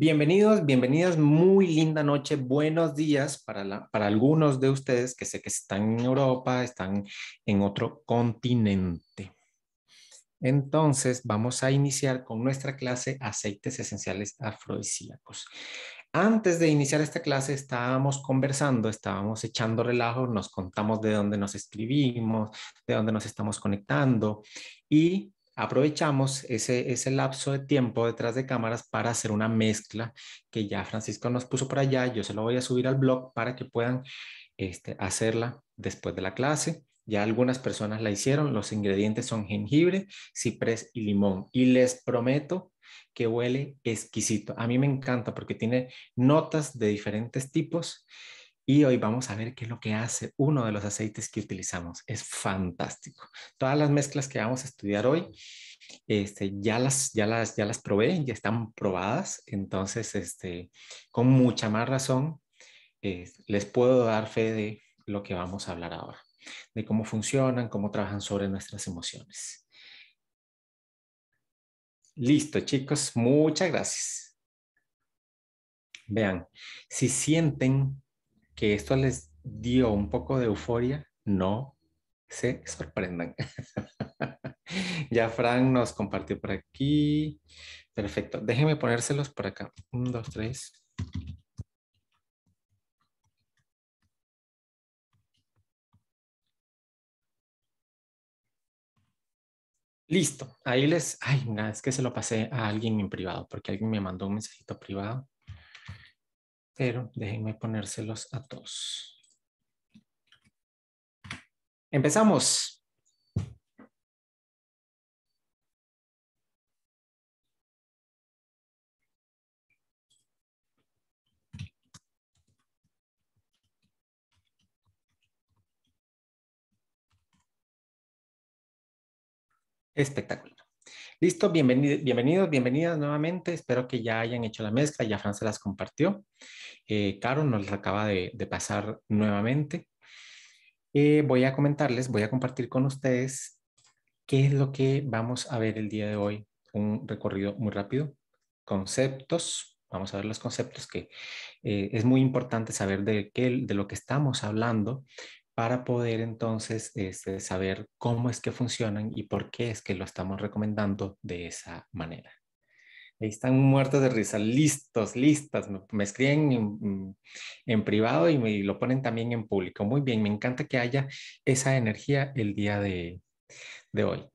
Bienvenidos, bienvenidas, muy linda noche, buenos días para, algunos de ustedes que sé que están en Europa, están en otro continente. Entonces, vamos a iniciar con nuestra clase aceites esenciales afrodisíacos. Antes de iniciar esta clase estábamos conversando, estábamos echando relajo, nos contamos de dónde nos escribimos, de dónde nos estamos conectando y aprovechamos ese, ese lapso de tiempo detrás de cámaras para hacer una mezcla que ya Francisco nos puso por allá. Yo se lo voy a subir al blog para que puedan este, hacerla después de la clase. Ya algunas personas la hicieron. Los ingredientes son jengibre, ciprés y limón. Y les prometo que huele exquisito. A mí me encanta porque tiene notas de diferentes tipos y hoy vamos a ver qué es lo que hace uno de los aceites que utilizamos. Es fantástico. Todas las mezclas que vamos a estudiar hoy, este, ya, las, ya, ya las probé, ya están probadas. Entonces, este, con mucha más razón, eh, les puedo dar fe de lo que vamos a hablar ahora, de cómo funcionan, cómo trabajan sobre nuestras emociones. Listo, chicos. Muchas gracias. Vean, si sienten que esto les dio un poco de euforia, no se sorprendan. ya Frank nos compartió por aquí. Perfecto. Déjenme ponérselos por acá. Un, dos, tres. Listo. Ahí les... Ay, nada, es que se lo pasé a alguien en privado porque alguien me mandó un mensajito privado pero déjenme ponérselos a todos. Empezamos. Espectáculo. Listo, bienvenidos, bienvenidas nuevamente. Espero que ya hayan hecho la mezcla, ya Fran las compartió. Eh, Caro nos acaba de, pasar nuevamente. Eh, voy a comentarles, voy a compartir con ustedes qué es lo que vamos a ver el día de hoy. Un recorrido muy rápido. Conceptos, vamos a ver los conceptos que eh, es muy importante saber de, qué, de lo que estamos hablando para poder entonces este, saber cómo es que funcionan y por qué es que lo estamos recomendando de esa manera. Ahí están muertos de risa, listos, listas. Me, escriben en, privado y me lo ponen también en público. Muy bien, me encanta que haya esa energía el día de hoy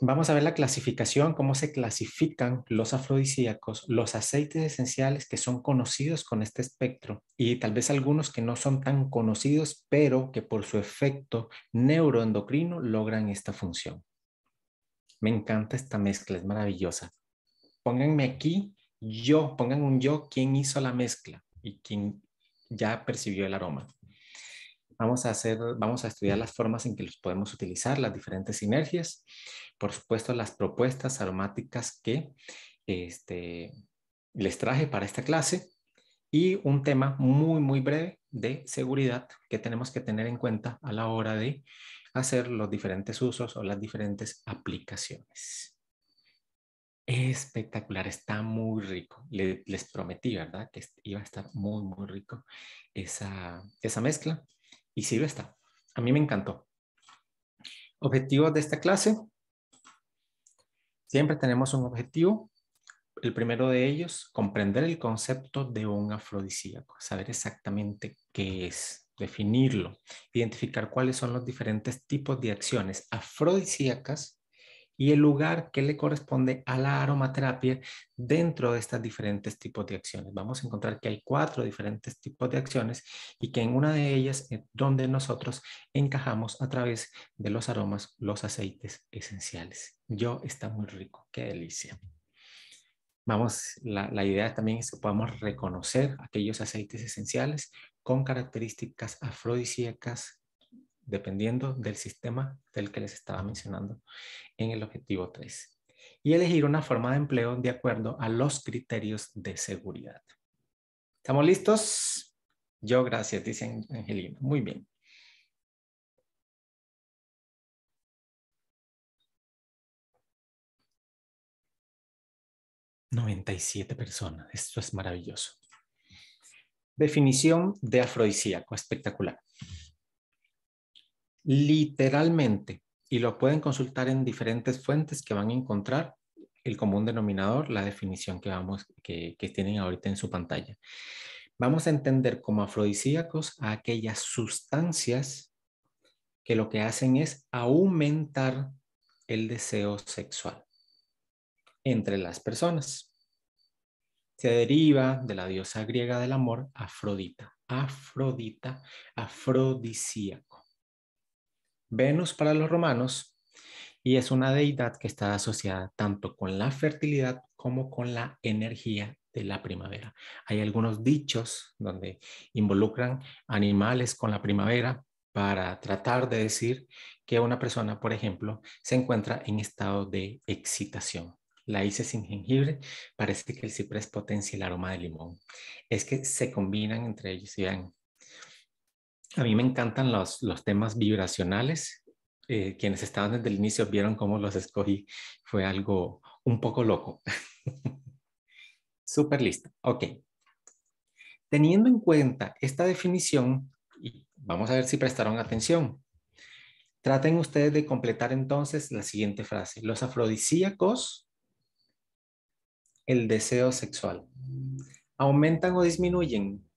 vamos a ver la clasificación, cómo se clasifican los afrodisíacos, los aceites esenciales que son conocidos con este espectro y tal vez algunos que no son tan conocidos, pero que por su efecto neuroendocrino logran esta función. Me encanta esta mezcla, es maravillosa. Pónganme aquí yo, pongan un yo, quién hizo la mezcla y quién ya percibió el aroma. Vamos a, hacer, vamos a estudiar las formas en que los podemos utilizar, las diferentes sinergias, por supuesto las propuestas aromáticas que este, les traje para esta clase y un tema muy, muy breve de seguridad que tenemos que tener en cuenta a la hora de hacer los diferentes usos o las diferentes aplicaciones. Espectacular, está muy rico. les prometí, ¿verdad? Que iba a estar muy, muy rico esa mezcla y sí lo está. A mí me encantó. Objetivos de esta clase. Siempre tenemos un objetivo. El primero de ellos, comprender el concepto de un afrodisíaco, saber exactamente qué es, definirlo, identificar cuáles son los diferentes tipos de acciones afrodisíacas y el lugar que le corresponde a la aromaterapia dentro de estos diferentes tipos de acciones. Vamos a encontrar que hay cuatro diferentes tipos de acciones y que en una de ellas es donde nosotros encajamos a través de los aromas, los aceites esenciales. Yo está muy rico, qué delicia. Vamos, la, la idea también es que podamos reconocer aquellos aceites esenciales con características afrodisíacas, dependiendo del sistema del que les estaba mencionando en el objetivo 3. Y elegir una forma de empleo de acuerdo a los criterios de seguridad. ¿Estamos listos? Yo, gracias, dice Angelina. Muy bien. ...97 personas. Esto es maravilloso. Definición de afrodisíaco. Espectacular literalmente, y lo pueden consultar en diferentes fuentes que van a encontrar el común denominador, la definición que, vamos, que, tienen ahorita en su pantalla. Vamos a entender como afrodisíacos a aquellas sustancias que lo que hacen es aumentar el deseo sexual entre las personas. Se deriva de la diosa griega del amor, Afrodita. Afrodita, afrodisía. Venus para los romanos y es una deidad que está asociada tanto con la fertilidad como con la energía de la primavera. Hay algunos dichos donde involucran animales con la primavera para tratar de decir que una persona, por ejemplo, se encuentra en estado de excitación. La hice sin jengibre, parece que el ciprés potencia el aroma de limón. Es que se combinan entre ellos y vean, a mí me encantan los, temas vibracionales. Eh, quienes estaban desde el inicio vieron cómo los escogí. Fue algo un poco loco. Súper lista. Ok. Teniendo en cuenta esta definición, vamos a ver si prestaron atención. Traten ustedes de completar entonces la siguiente frase. Los afrodisíacos, el deseo sexual, ¿aumentan o disminuyen?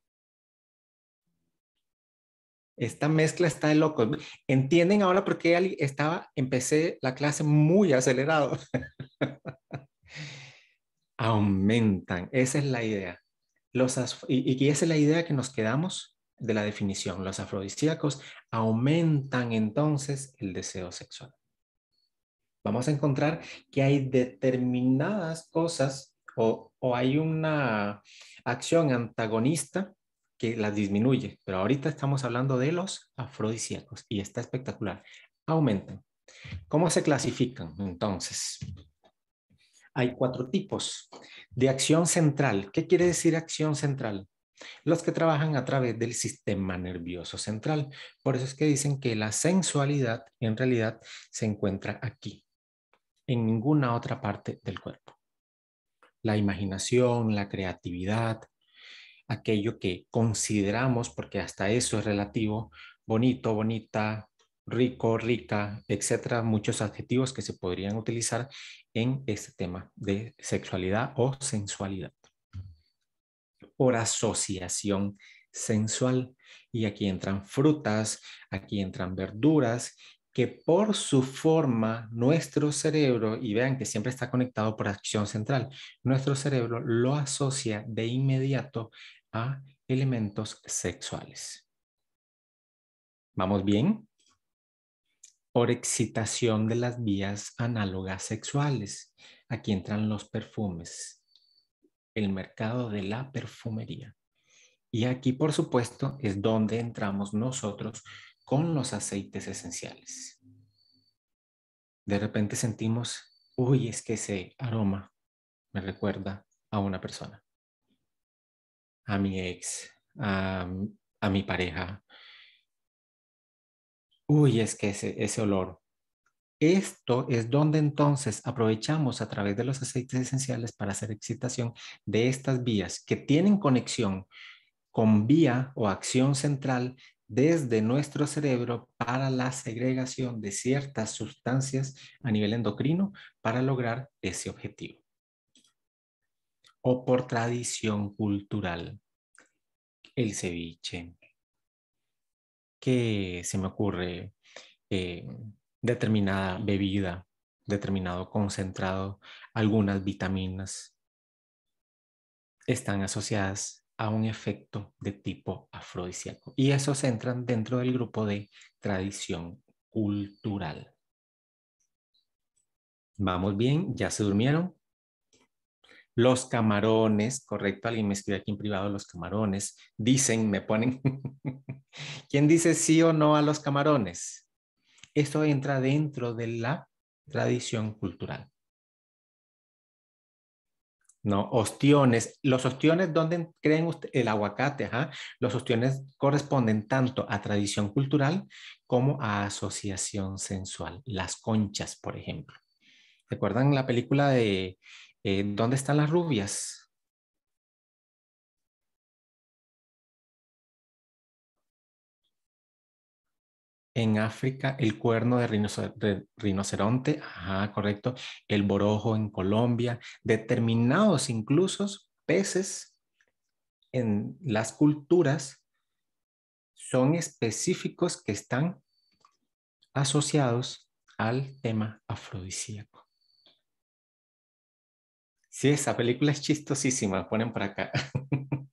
Esta mezcla está de locos. ¿Entienden ahora por qué estaba, empecé la clase muy acelerado? Aumentan, esa es la idea. y, esa es la idea que nos quedamos de la definición. Los afrodisíacos aumentan entonces el deseo sexual. Vamos a encontrar que hay determinadas cosas o, o hay una acción antagonista las disminuye, pero ahorita estamos hablando de los afrodisíacos y está espectacular. Aumentan. ¿Cómo se clasifican entonces? Hay cuatro tipos de acción central. ¿Qué quiere decir acción central? Los que trabajan a través del sistema nervioso central. Por eso es que dicen que la sensualidad en realidad se encuentra aquí, en ninguna otra parte del cuerpo. La imaginación, la creatividad, aquello que consideramos, porque hasta eso es relativo, bonito, bonita, rico, rica, etcétera, muchos adjetivos que se podrían utilizar en este tema de sexualidad o sensualidad. Por asociación sensual. Y aquí entran frutas, aquí entran verduras, que por su forma, nuestro cerebro, y vean que siempre está conectado por acción central, nuestro cerebro lo asocia de inmediato a elementos sexuales. ¿Vamos bien? Por excitación de las vías análogas sexuales. Aquí entran los perfumes, el mercado de la perfumería. Y aquí, por supuesto, es donde entramos nosotros con los aceites esenciales. De repente sentimos, uy, es que ese aroma me recuerda a una persona a mi ex, a, mi pareja. Uy, es que ese olor. Esto es donde entonces aprovechamos a través de los aceites esenciales para hacer excitación de estas vías que tienen conexión con vía o acción central desde nuestro cerebro para la segregación de ciertas sustancias a nivel endocrino para lograr ese objetivo o por tradición cultural. El ceviche. Que se me ocurre eh, determinada bebida, determinado concentrado, algunas vitaminas están asociadas a un efecto de tipo afrodisíaco. Y esos entran dentro del grupo de tradición cultural. Vamos bien, ya se durmieron los camarones, correcto, alguien me escribe aquí en privado los camarones, dicen, me ponen, ¿quién dice sí o no a los camarones? Esto entra dentro de la tradición cultural. No, ostiones. Los ostiones, ¿dónde creen usted? El aguacate, Los ostiones corresponden tanto a tradición cultural como a asociación sensual. Las conchas, por ejemplo. ¿Recuerdan la película de eh, ¿Dónde están las rubias? En África, el cuerno de, rinoceronte, correcto, el borojo en Colombia, determinados incluso peces en las culturas son específicos que están asociados al tema afrodisíaco. Sí, esa película es chistosísima, ponen para acá.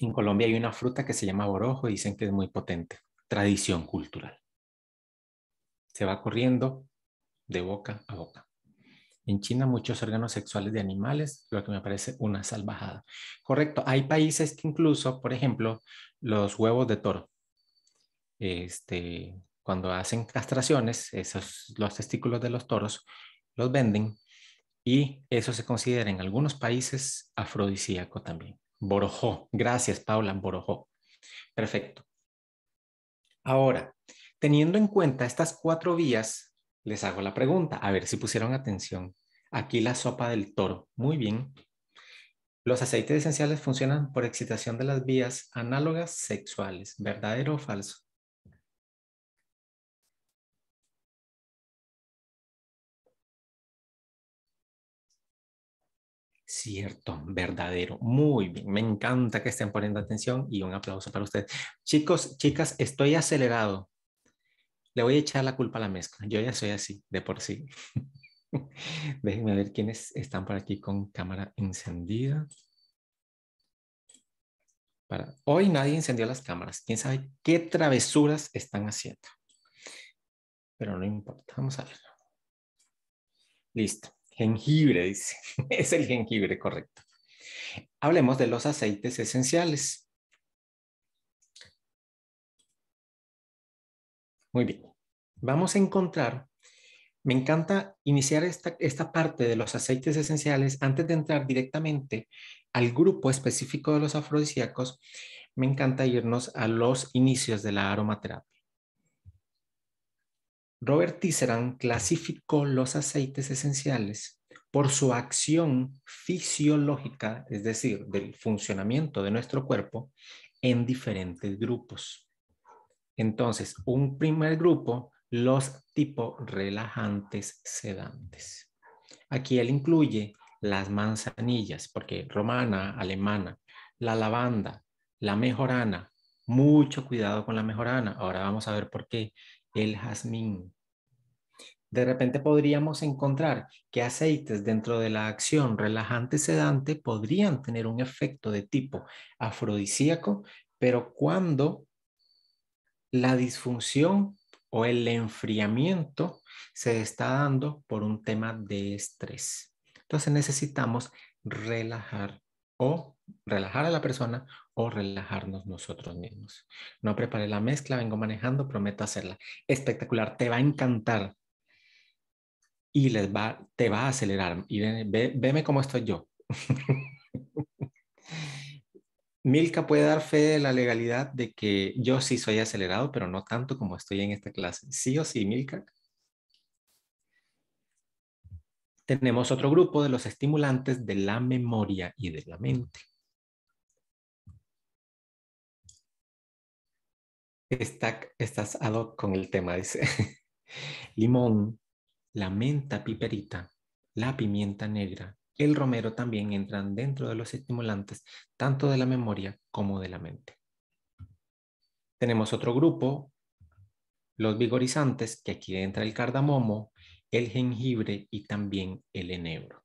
en Colombia hay una fruta que se llama borojo y dicen que es muy potente. Tradición cultural. Se va corriendo de boca a boca. En China muchos órganos sexuales de animales, lo que me parece una salvajada. Correcto, hay países que incluso, por ejemplo, los huevos de toro, este, cuando hacen castraciones, los testículos de los toros, los venden y eso se considera en algunos países afrodisíaco también. Borojó. Gracias, Paula. Borojó. Perfecto. Ahora, teniendo en cuenta estas cuatro vías, les hago la pregunta, a ver si pusieron atención. Aquí la sopa del toro. Muy bien. Los aceites esenciales funcionan por excitación de las vías análogas sexuales. ¿Verdadero o falso? Cierto, verdadero. Muy bien. Me encanta que estén poniendo atención y un aplauso para ustedes. Chicos, chicas, estoy acelerado. Le voy a echar la culpa a la mezcla. Yo ya soy así, de por sí. Déjenme ver quiénes están por aquí con cámara encendida. Para... Hoy nadie encendió las cámaras. ¿Quién sabe qué travesuras están haciendo? Pero no importa. Vamos a ver. Listo. Jengibre, dice. Es el jengibre, correcto. Hablemos de los aceites esenciales. Muy bien. Vamos a encontrar, me encanta iniciar esta, esta parte de los aceites esenciales antes de entrar directamente al grupo específico de los afrodisíacos. Me encanta irnos a los inicios de la aromaterapia. Robert Tisserand clasificó los aceites esenciales por su acción fisiológica, es decir, del funcionamiento de nuestro cuerpo, en diferentes grupos. Entonces, un primer grupo, los tipo relajantes sedantes. Aquí él incluye las manzanillas, porque romana, alemana, la lavanda, la mejorana. Mucho cuidado con la mejorana. Ahora vamos a ver por qué el jazmín. De repente podríamos encontrar que aceites dentro de la acción relajante sedante podrían tener un efecto de tipo afrodisíaco, pero cuando la disfunción o el enfriamiento se está dando por un tema de estrés. Entonces necesitamos relajar o relajar a la persona o relajarnos nosotros mismos. No preparé la mezcla, vengo manejando, prometo hacerla. Espectacular, te va a encantar y les va, te va a acelerar. veme cómo estoy yo. Milka puede dar fe de la legalidad de que yo sí soy acelerado, pero no tanto como estoy en esta clase. ¿Sí o sí, Milka? Tenemos otro grupo de los estimulantes de la memoria y de la mente. estás ad hoc con el tema, dice. Limón, la menta piperita, la pimienta negra, el romero también entran dentro de los estimulantes tanto de la memoria como de la mente. Tenemos otro grupo, los vigorizantes, que aquí entra el cardamomo, el jengibre y también el enebro.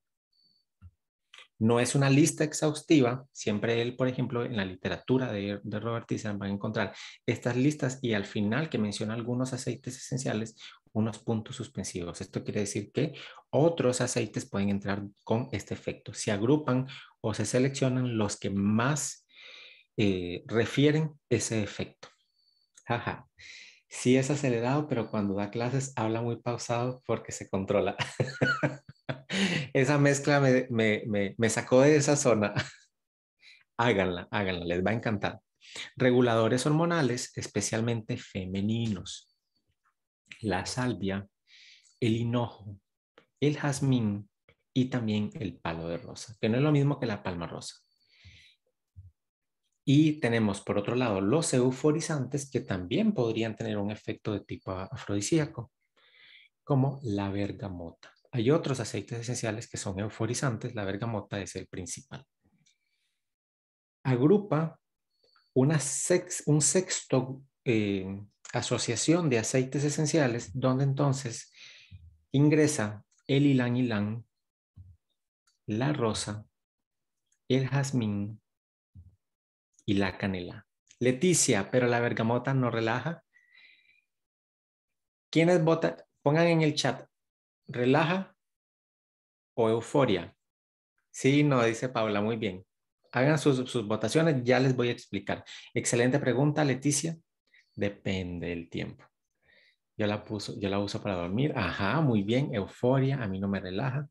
No es una lista exhaustiva, siempre él, por ejemplo, en la literatura de, Robert Tissan va a encontrar estas listas y al final que menciona algunos aceites esenciales, unos puntos suspensivos. Esto quiere decir que otros aceites pueden entrar con este efecto. Se agrupan o se seleccionan los que más eh, refieren ese efecto. Jaja sí es acelerado, pero cuando da clases habla muy pausado porque se controla. Esa mezcla me, me, me, me, sacó de esa zona. háganla, háganla, les va a encantar. Reguladores hormonales, especialmente femeninos. La salvia, el hinojo, el jazmín y también el palo de rosa, que no es lo mismo que la palma rosa. Y tenemos, por otro lado, los euforizantes que también podrían tener un efecto de tipo afrodisíaco, como la bergamota. Hay otros aceites esenciales que son euforizantes, la bergamota es el principal. Agrupa una un sexto eh, asociación de aceites esenciales, donde entonces ingresa el ylang ylang, la rosa, el jazmín, y la canela. Leticia, pero la bergamota no relaja. ¿Quiénes votan? Pongan en el chat, relaja o euforia. Sí, no, dice Paula, muy bien. Hagan sus, votaciones, ya les voy a explicar. Excelente pregunta, Leticia. Depende del tiempo. Yo la, puso, yo la uso para dormir. Ajá, muy bien. Euforia, a mí no me relaja.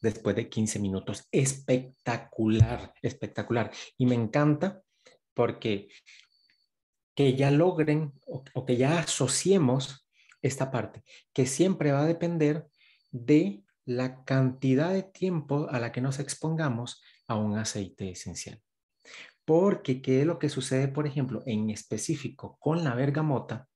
Después de 15 minutos, espectacular, espectacular. Y me encanta porque que ya logren o, que ya asociemos esta parte, que siempre va a depender de la cantidad de tiempo a la que nos expongamos a un aceite esencial. Porque, ¿qué es lo que sucede, por ejemplo, en específico con la bergamota?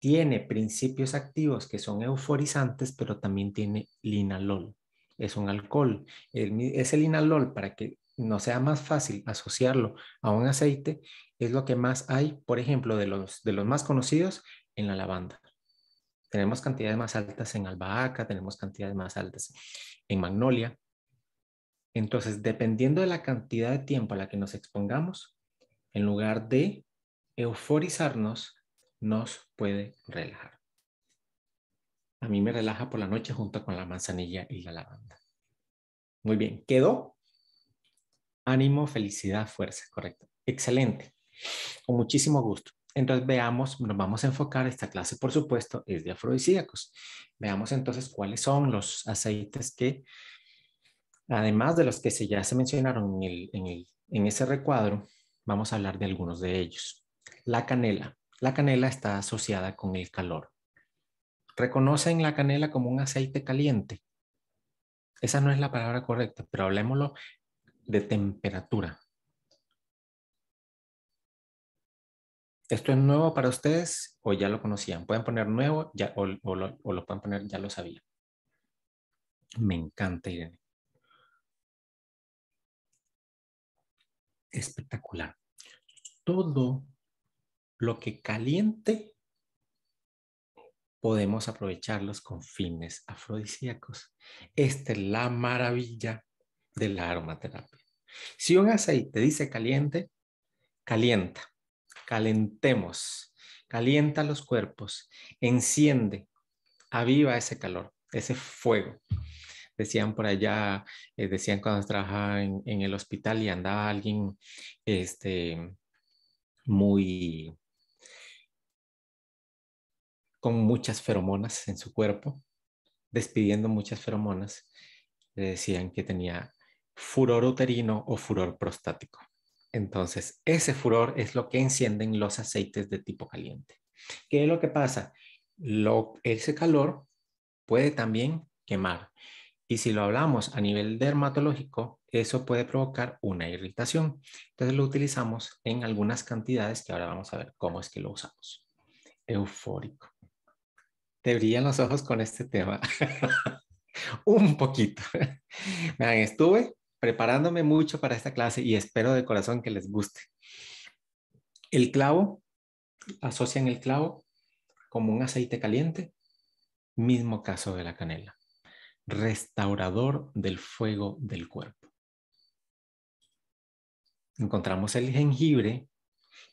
Tiene principios activos que son euforizantes, pero también tiene linalol. Es un alcohol. El, ese linalol, para que no sea más fácil asociarlo a un aceite, es lo que más hay, por ejemplo, de los, de los más conocidos en la lavanda. Tenemos cantidades más altas en albahaca, tenemos cantidades más altas en magnolia. Entonces, dependiendo de la cantidad de tiempo a la que nos expongamos, en lugar de euforizarnos, nos puede relajar. A mí me relaja por la noche junto con la manzanilla y la lavanda. Muy bien, ¿quedó? Ánimo, felicidad, fuerza, correcto. Excelente. Con muchísimo gusto. Entonces veamos, nos vamos a enfocar, esta clase por supuesto es de afrodisíacos. Veamos entonces cuáles son los aceites que, además de los que ya se mencionaron en, el, en, en ese recuadro, vamos a hablar de algunos de ellos. La canela. La canela está asociada con el calor. Reconocen la canela como un aceite caliente. Esa no es la palabra correcta, pero hablemoslo de temperatura. ¿Esto es nuevo para ustedes o ya lo conocían? Pueden poner nuevo ya, o, lo, o pueden poner ya lo sabía. Me encanta, Irene. Espectacular. Todo lo que caliente podemos aprovecharlos con fines afrodisíacos. Esta es la maravilla de la aromaterapia. Si un aceite dice caliente, calienta, calentemos, calienta los cuerpos, enciende, aviva ese calor, ese fuego. Decían por allá, eh, decían cuando trabajaba en, el hospital y andaba alguien este, muy con muchas feromonas en su cuerpo, despidiendo muchas feromonas, le decían que tenía furor uterino o furor prostático. Entonces, ese furor es lo que encienden los aceites de tipo caliente. ¿Qué es lo que pasa? ese calor puede también quemar. Y si lo hablamos a nivel dermatológico, eso puede provocar una irritación. Entonces lo utilizamos en algunas cantidades que ahora vamos a ver cómo es que lo usamos. Eufórico. Te brillan los ojos con este tema. Un poquito. Vean, estuve preparándome mucho para esta clase y espero de corazón que les guste. El clavo, asocian el clavo como un aceite caliente, mismo caso de la canela, restaurador del fuego del cuerpo. Encontramos el jengibre,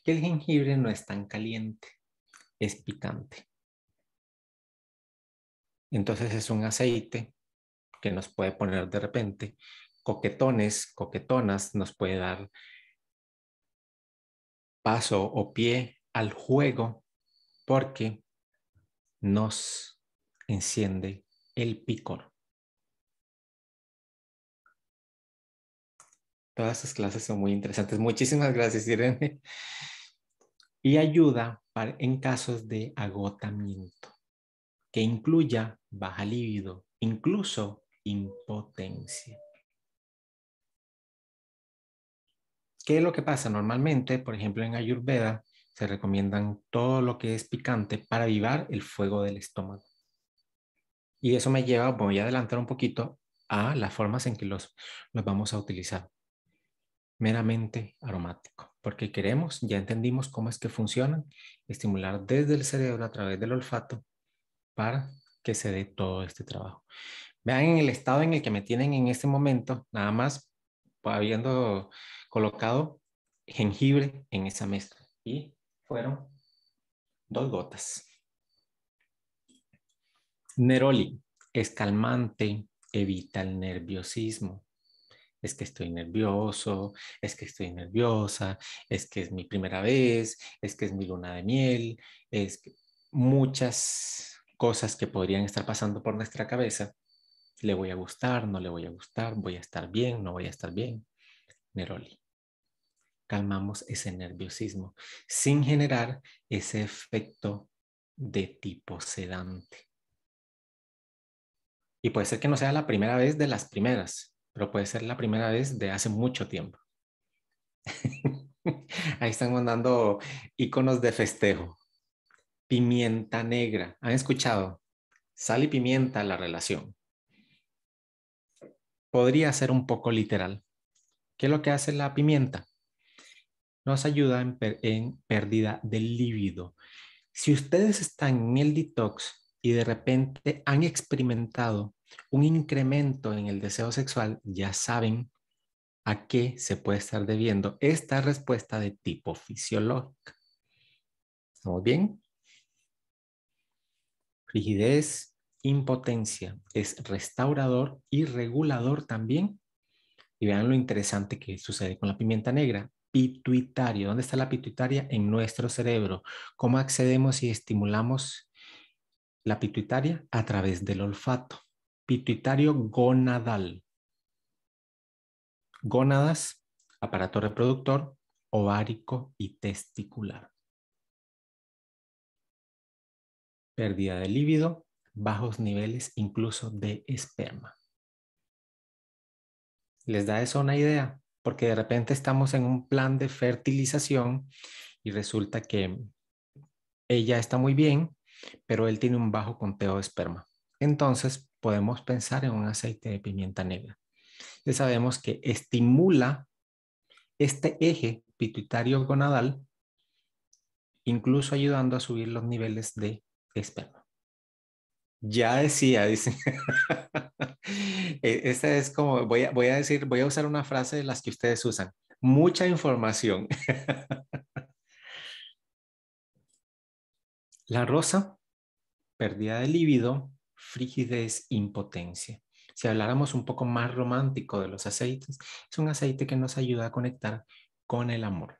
que el jengibre no es tan caliente, es picante. Entonces es un aceite que nos puede poner de repente coquetones, coquetonas, nos puede dar paso o pie al juego porque nos enciende el picor. Todas estas clases son muy interesantes. Muchísimas gracias, Irene. Y ayuda en casos de agotamiento, que incluya baja libido, incluso impotencia. ¿Qué es lo que pasa? Normalmente, por ejemplo, en Ayurveda se recomiendan todo lo que es picante para avivar el fuego del estómago. Y eso me lleva, voy a adelantar un poquito, a las formas en que los, los vamos a utilizar. Meramente aromático, porque queremos, ya entendimos cómo es que funcionan, estimular desde el cerebro a través del olfato para que se dé todo este trabajo. Vean el estado en el que me tienen en este momento, nada más habiendo colocado jengibre en esa mezcla. Y fueron dos gotas. Neroli es calmante, evita el nerviosismo. Es que estoy nervioso, es que estoy nerviosa, es que es mi primera vez, es que es mi luna de miel, es muchas cosas que podrían estar pasando por nuestra cabeza le voy a gustar, no le voy a gustar, voy a estar bien, no voy a estar bien. Neroli. Calmamos ese nerviosismo sin generar ese efecto de tipo sedante. Y puede ser que no sea la primera vez de las primeras, pero puede ser la primera vez de hace mucho tiempo. Ahí están mandando iconos de festejo. Pimienta negra. ¿Han escuchado? Sal y pimienta la relación podría ser un poco literal. ¿Qué es lo que hace la pimienta? Nos ayuda en, pérdida del líbido. Si ustedes están en el detox y de repente han experimentado un incremento en el deseo sexual, ya saben a qué se puede estar debiendo esta respuesta de tipo fisiológica. ¿Estamos bien? Rigidez, impotencia, es restaurador y regulador también. Y vean lo interesante que sucede con la pimienta negra. Pituitario, ¿dónde está la pituitaria? En nuestro cerebro. ¿Cómo accedemos y estimulamos la pituitaria? A través del olfato. Pituitario gonadal. Gónadas, aparato reproductor, ovárico y testicular. Pérdida de líbido, bajos niveles incluso de esperma. ¿Les da eso una idea? Porque de repente estamos en un plan de fertilización y resulta que ella está muy bien, pero él tiene un bajo conteo de esperma. Entonces podemos pensar en un aceite de pimienta negra. Ya sabemos que estimula este eje pituitario gonadal, incluso ayudando a subir los niveles de esperma. Ya decía, dice. E, esta es como, voy a, decir, voy a usar una frase de las que ustedes usan. Mucha información. La rosa, pérdida de líbido, frigidez, impotencia. Si habláramos un poco más romántico de los aceites, es un aceite que nos ayuda a conectar con el amor.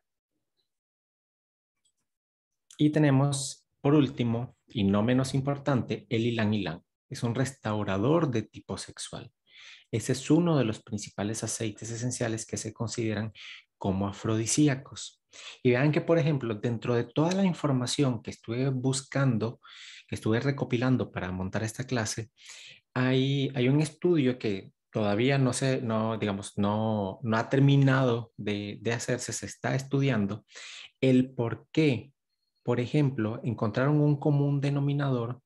Y tenemos, por último, y no menos importante, el Ilan Ilan es un restaurador de tipo sexual. Ese es uno de los principales aceites esenciales que se consideran como afrodisíacos. Y vean que, por ejemplo, dentro de toda la información que estuve buscando, que estuve recopilando para montar esta clase, hay, hay un estudio que todavía no se, no, digamos, no, no ha terminado de, de hacerse, se está estudiando el por qué por ejemplo, encontraron un común denominador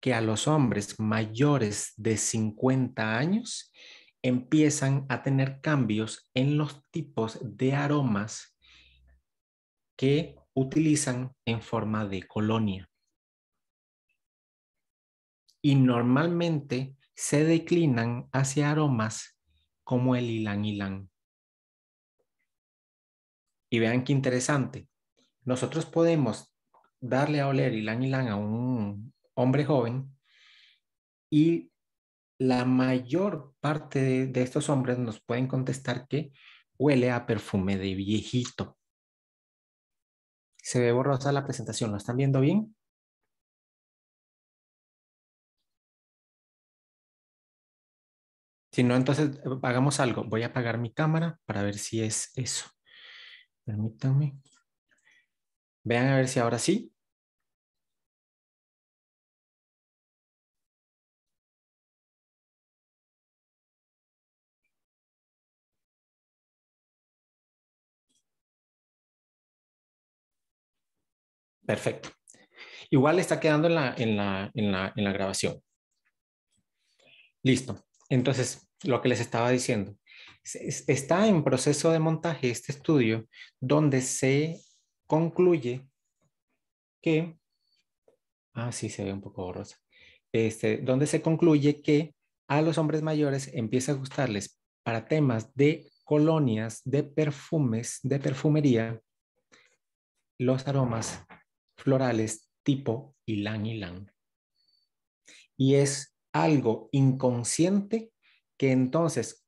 que a los hombres mayores de 50 años empiezan a tener cambios en los tipos de aromas que utilizan en forma de colonia. Y normalmente se declinan hacia aromas como el ylang-ylang. Y vean qué interesante nosotros podemos darle a oler y ylang a un hombre joven y la mayor parte de, de estos hombres nos pueden contestar que huele a perfume de viejito. Se ve borrosa la presentación, ¿lo están viendo bien? Si no, entonces eh, hagamos algo. Voy a apagar mi cámara para ver si es eso. Permítanme. Vean a ver si ahora sí. Perfecto. Igual está quedando en la, en la grabación. Listo. Entonces, lo que les estaba diciendo. Está en proceso de montaje este estudio donde se concluye que, ah, sí, se ve un poco borrosa, este, donde se concluye que a los hombres mayores empieza a gustarles para temas de colonias, de perfumes, de perfumería, los aromas florales tipo y ylang. Y es algo inconsciente que entonces,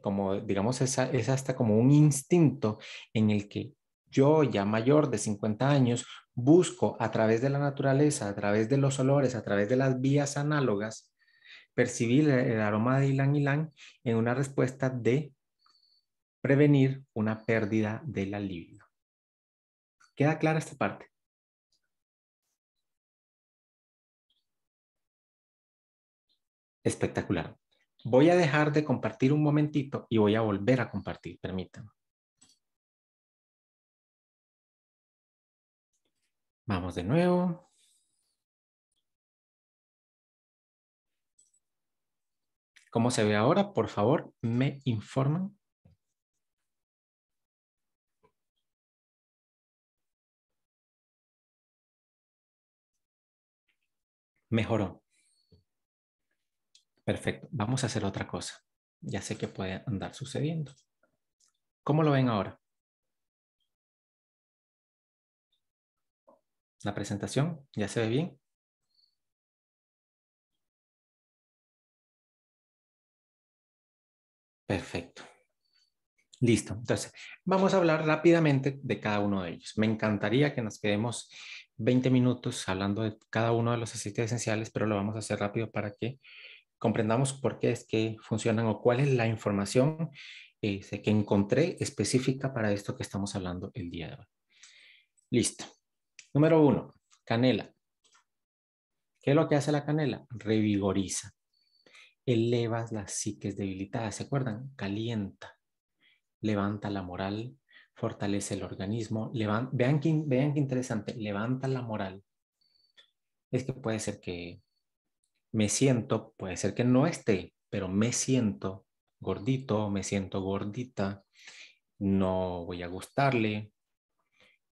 como digamos, es hasta como un instinto en el que yo ya mayor de 50 años busco a través de la naturaleza, a través de los olores, a través de las vías análogas, percibir el aroma de ylang ylang en una respuesta de prevenir una pérdida de la libido. ¿Queda clara esta parte? Espectacular. Voy a dejar de compartir un momentito y voy a volver a compartir, permítanme. Vamos de nuevo. ¿Cómo se ve ahora? Por favor, me informan. Mejoró. Perfecto. Vamos a hacer otra cosa. Ya sé que puede andar sucediendo. ¿Cómo lo ven ahora? la presentación. ¿Ya se ve bien? Perfecto. Listo. Entonces, vamos a hablar rápidamente de cada uno de ellos. Me encantaría que nos quedemos 20 minutos hablando de cada uno de los aceites esenciales, pero lo vamos a hacer rápido para que comprendamos por qué es que funcionan o cuál es la información eh, que encontré específica para esto que estamos hablando el día de hoy. Listo. Número uno, canela. ¿Qué es lo que hace la canela? Revigoriza. Elevas las psiques debilitadas, ¿se acuerdan? Calienta. Levanta la moral, fortalece el organismo. vean, qué vean interesante, levanta la moral. Es que puede ser que me siento, puede ser que no esté, pero me siento gordito, me siento gordita, no voy a gustarle,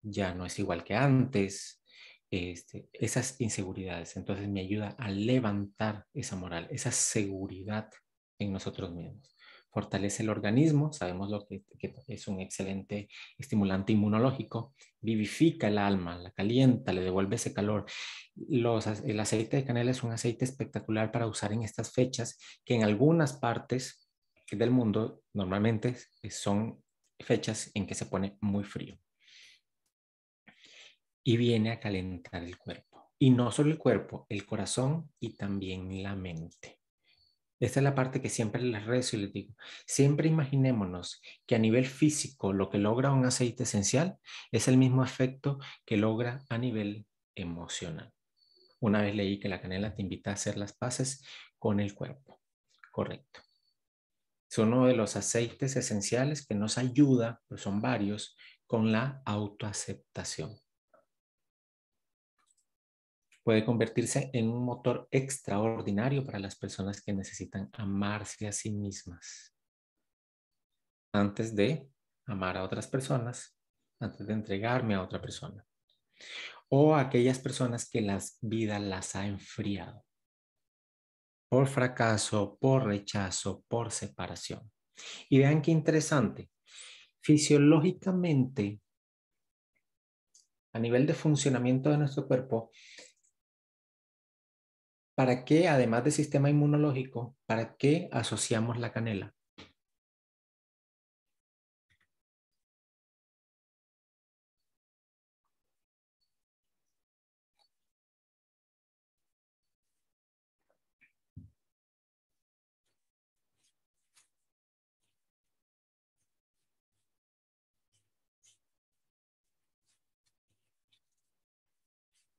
ya no es igual que antes, este, esas inseguridades. Entonces me ayuda a levantar esa moral, esa seguridad en nosotros mismos. Fortalece el organismo, sabemos lo que, es un excelente estimulante inmunológico, vivifica el alma, la calienta, le devuelve ese calor. Los, el aceite de canela es un aceite espectacular para usar en estas fechas que en algunas partes del mundo normalmente son fechas en que se pone muy frío y viene a calentar el cuerpo. Y no solo el cuerpo, el corazón y también la mente. Esta es la parte que siempre les rezo y les digo. Siempre imaginémonos que a nivel físico lo que logra un aceite esencial es el mismo efecto que logra a nivel emocional. Una vez leí que la canela te invita a hacer las paces con el cuerpo. Correcto. Es uno de los aceites esenciales que nos ayuda, pero pues son varios, con la autoaceptación puede convertirse en un motor extraordinario para las personas que necesitan amarse a sí mismas. Antes de amar a otras personas, antes de entregarme a otra persona. O a aquellas personas que la vida las ha enfriado por fracaso, por rechazo, por separación. Y vean qué interesante. Fisiológicamente, a nivel de funcionamiento de nuestro cuerpo, ¿para qué, además del sistema inmunológico, para qué asociamos la canela?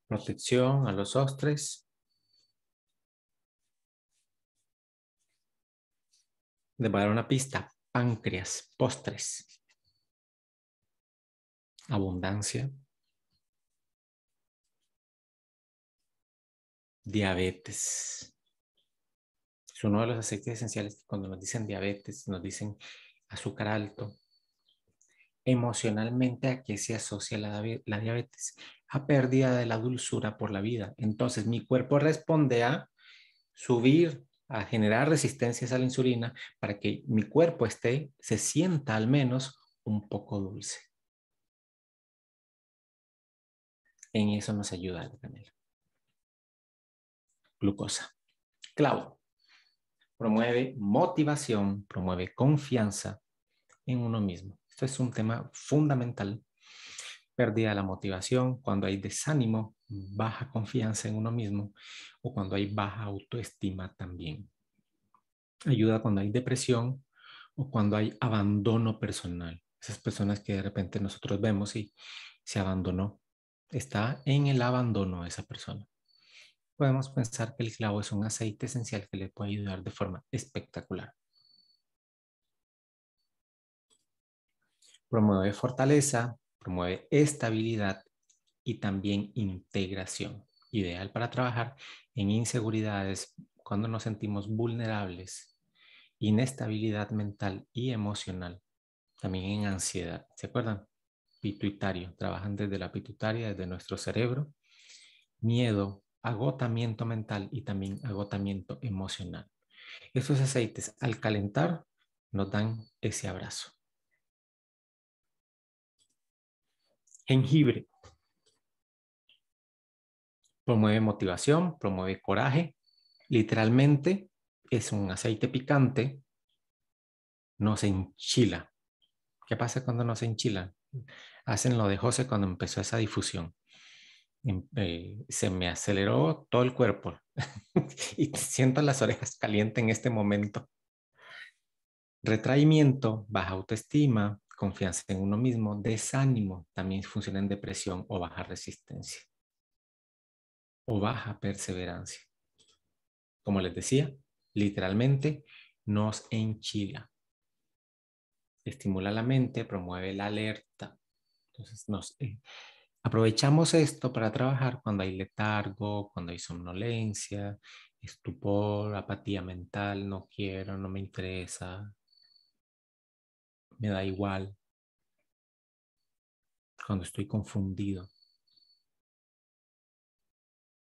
Protección a los ostres. de una pista. Páncreas, postres. Abundancia. Diabetes. Es uno de los aceites esenciales que cuando nos dicen diabetes, nos dicen azúcar alto. Emocionalmente, ¿a qué se asocia la, la diabetes? A pérdida de la dulzura por la vida. Entonces, mi cuerpo responde a subir a generar resistencias a la insulina para que mi cuerpo esté, se sienta al menos un poco dulce. En eso nos ayuda la canela. Glucosa. Clavo. Promueve motivación, promueve confianza en uno mismo. Esto es un tema fundamental. Pérdida de la motivación, cuando hay desánimo, baja confianza en uno mismo o cuando hay baja autoestima también. Ayuda cuando hay depresión o cuando hay abandono personal. Esas personas que de repente nosotros vemos y se abandonó. Está en el abandono de esa persona. Podemos pensar que el clavo es un aceite esencial que le puede ayudar de forma espectacular. Promueve fortaleza, promueve estabilidad, y también integración, ideal para trabajar en inseguridades cuando nos sentimos vulnerables, inestabilidad mental y emocional, también en ansiedad. ¿Se acuerdan? Pituitario, trabajan desde la pituitaria, desde nuestro cerebro, miedo, agotamiento mental y también agotamiento emocional. Estos aceites al calentar nos dan ese abrazo. Jengibre, promueve motivación, promueve coraje. Literalmente es un aceite picante, no se enchila. ¿Qué pasa cuando no se enchila? Hacen lo de José cuando empezó esa difusión. Em, eh, se me aceleró todo el cuerpo y siento las orejas calientes en este momento. Retraimiento, baja autoestima, confianza en uno mismo, desánimo, también funciona en depresión o baja resistencia o baja perseverancia. Como les decía, literalmente nos enchila. Estimula la mente, promueve la alerta. Entonces eh, aprovechamos esto para trabajar cuando hay letargo, cuando hay somnolencia, estupor, apatía mental, no quiero, no me interesa, me da igual. Cuando estoy confundido.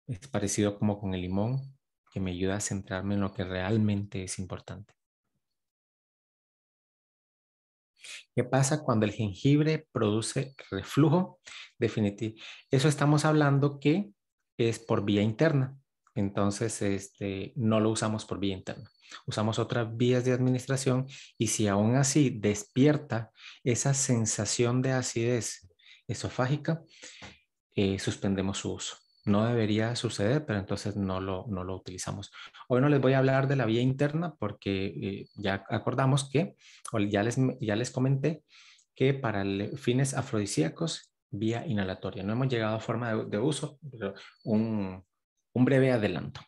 Es parecido como con el limón, que me ayuda a centrarme en lo que realmente es importante. ¿Qué pasa cuando el jengibre produce reflujo? Definitivo. Eso estamos hablando que es por vía interna. Entonces, este, no lo usamos por vía interna. Usamos otras vías de administración y si aún así despierta esa sensación de acidez esofágica, eh, suspendemos su uso no debería suceder, pero entonces no lo, no lo utilizamos. Hoy no les voy a hablar de la vía interna porque eh, ya acordamos que, ya les, ya les comenté, que para fines afrodisíacos, vía inhalatoria. No hemos llegado a forma de, uso, pero un, un, breve adelanto.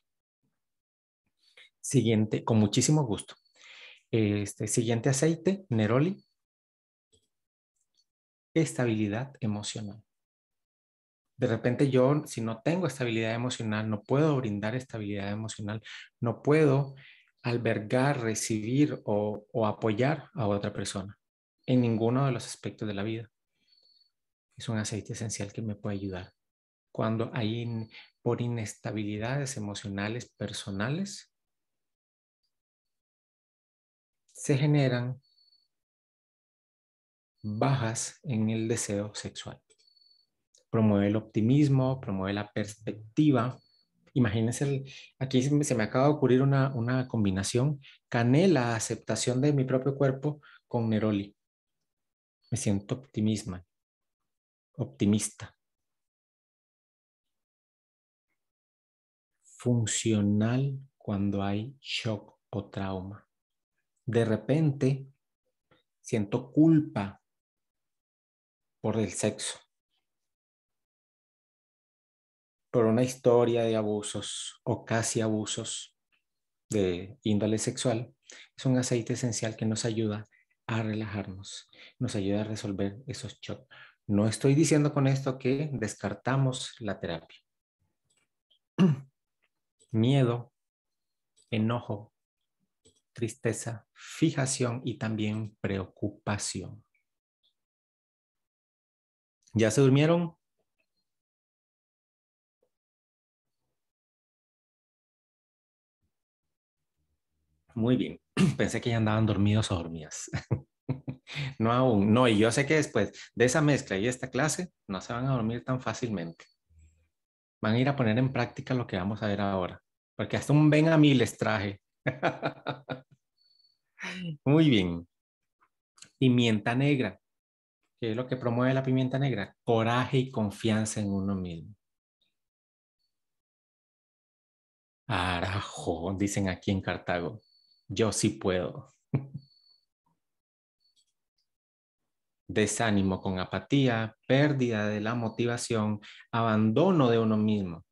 Siguiente, con muchísimo gusto. Este siguiente aceite, Neroli. Estabilidad emocional de repente yo, si no tengo estabilidad emocional, no puedo brindar estabilidad emocional, no puedo albergar, recibir o, apoyar a otra persona en ninguno de los aspectos de la vida. Es un aceite esencial que me puede ayudar. Cuando hay por inestabilidades emocionales personales, se generan bajas en el deseo sexual promueve el optimismo, promueve la perspectiva. Imagínense, aquí se me, acaba de ocurrir una, combinación, canela, aceptación de mi propio cuerpo con Neroli. Me siento optimista, optimista. Funcional cuando hay shock o trauma. De repente, siento culpa por el sexo. por una historia de abusos o casi abusos de índole sexual, es un aceite esencial que nos ayuda a relajarnos, nos ayuda a resolver esos shocks. No estoy diciendo con esto que descartamos la terapia. Miedo, enojo, tristeza, fijación y también preocupación. ¿Ya se durmieron? muy bien. Pensé que ya andaban dormidos o dormidas. no aún, no, y yo sé que después de esa mezcla y esta clase no se van a dormir tan fácilmente. Van a ir a poner en práctica lo que vamos a ver ahora, porque hasta un ven a mí les traje. muy bien. Pimienta negra. ¿Qué es lo que promueve la pimienta negra? Coraje y confianza en uno mismo. Arajo, dicen aquí en Cartago yo sí puedo. Desánimo con apatía, pérdida de la motivación, abandono de uno mismo,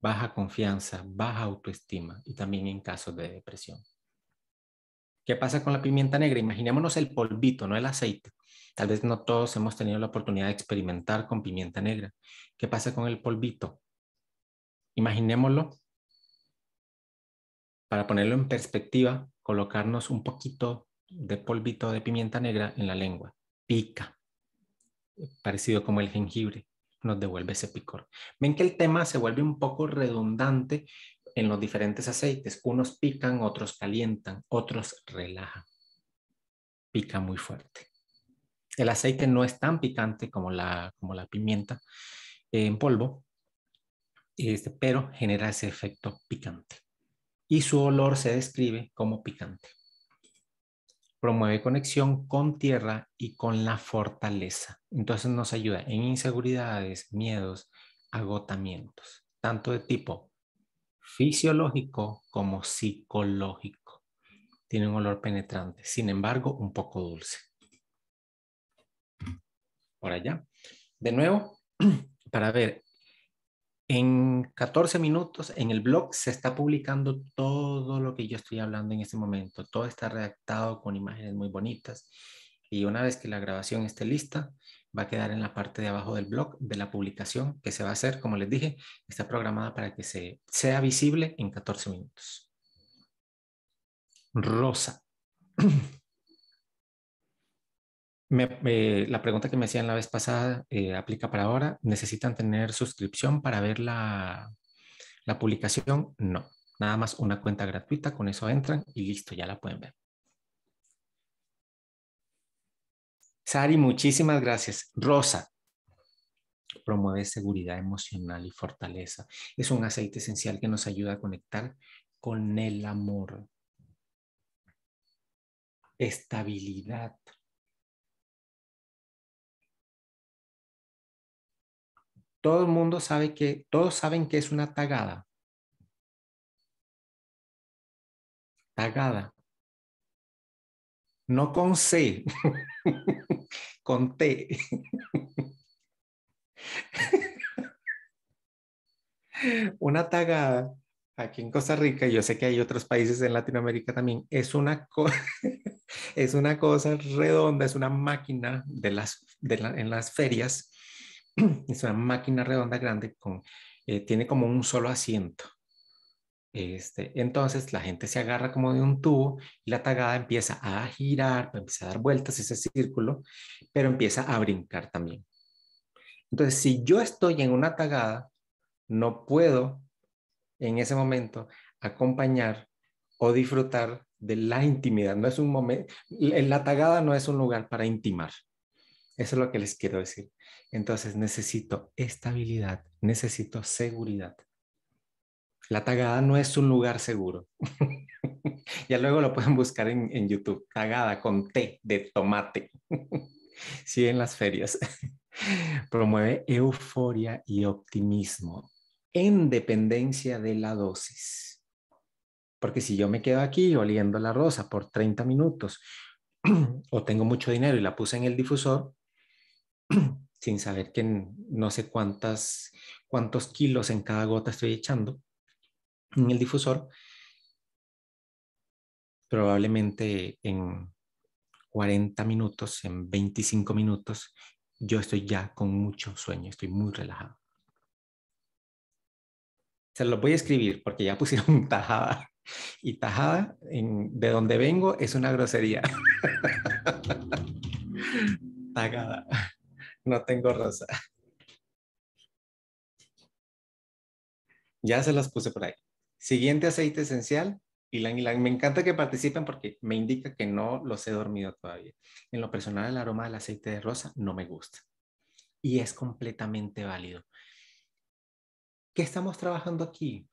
baja confianza, baja autoestima y también en casos de depresión. ¿Qué pasa con la pimienta negra? Imaginémonos el polvito, no el aceite. Tal vez no todos hemos tenido la oportunidad de experimentar con pimienta negra. ¿Qué pasa con el polvito? Imaginémoslo para ponerlo en perspectiva, colocarnos un poquito de polvito de pimienta negra en la lengua. Pica, parecido como el jengibre, nos devuelve ese picor. Ven que el tema se vuelve un poco redundante en los diferentes aceites. Unos pican, otros calientan, otros relajan. Pica muy fuerte. El aceite no es tan picante como la, como la pimienta en polvo, este, pero genera ese efecto picante y su olor se describe como picante. Promueve conexión con tierra y con la fortaleza. Entonces nos ayuda en inseguridades, miedos, agotamientos, tanto de tipo fisiológico como psicológico. Tiene un olor penetrante, sin embargo, un poco dulce. Por allá. De nuevo, para ver en 14 minutos en el blog se está publicando todo lo que yo estoy hablando en este momento. Todo está redactado con imágenes muy bonitas. Y una vez que la grabación esté lista, va a quedar en la parte de abajo del blog de la publicación que se va a hacer, como les dije, está programada para que sea visible en 14 minutos. Rosa. Eh, la pregunta que me hacían la vez pasada eh, aplica para ahora. ¿Necesitan tener suscripción para ver la, publicación? No, nada más una cuenta gratuita, con eso entran y listo, ya la pueden ver. Sari, muchísimas gracias. Rosa, promueve seguridad emocional y fortaleza. Es un aceite esencial que nos ayuda a conectar con el amor. Estabilidad todo el mundo sabe que, todos saben que es una tagada. Tagada. No con C, con T. una tagada aquí en Costa Rica, yo sé que hay otros países en Latinoamérica también, es una, es una cosa redonda, es una máquina de las, de en las ferias es una máquina redonda grande con, eh, tiene como un solo asiento. Este, entonces la gente se agarra como de un tubo y la tagada empieza a girar, empieza a dar vueltas ese círculo, pero empieza a brincar también. Entonces, si yo estoy en una tagada, no puedo en ese momento acompañar o disfrutar de la intimidad. No es un momento, la tagada no es un lugar para intimar. Eso es lo que les quiero decir. Entonces necesito estabilidad, necesito seguridad. La tagada no es un lugar seguro. ya luego lo pueden buscar en, YouTube. Tagada con té de tomate. sí, en las ferias. Promueve euforia y optimismo en dependencia de la dosis. Porque si yo me quedo aquí oliendo la rosa por 30 minutos o tengo mucho dinero y la puse en el difusor, sin saber que no sé cuántas, cuántos kilos en cada gota estoy echando en el difusor, probablemente en 40 minutos, en 25 minutos, yo estoy ya con mucho sueño, estoy muy relajado. Se lo voy a escribir porque ya pusieron tajada. Y tajada, de donde vengo, es una grosería. Tajada. No tengo rosa. Ya se las puse por ahí. Siguiente aceite esencial, Me encanta que participen porque me indica que no los he dormido todavía. En lo personal, el aroma del aceite de rosa no me gusta. Y es completamente válido. ¿Qué estamos trabajando aquí?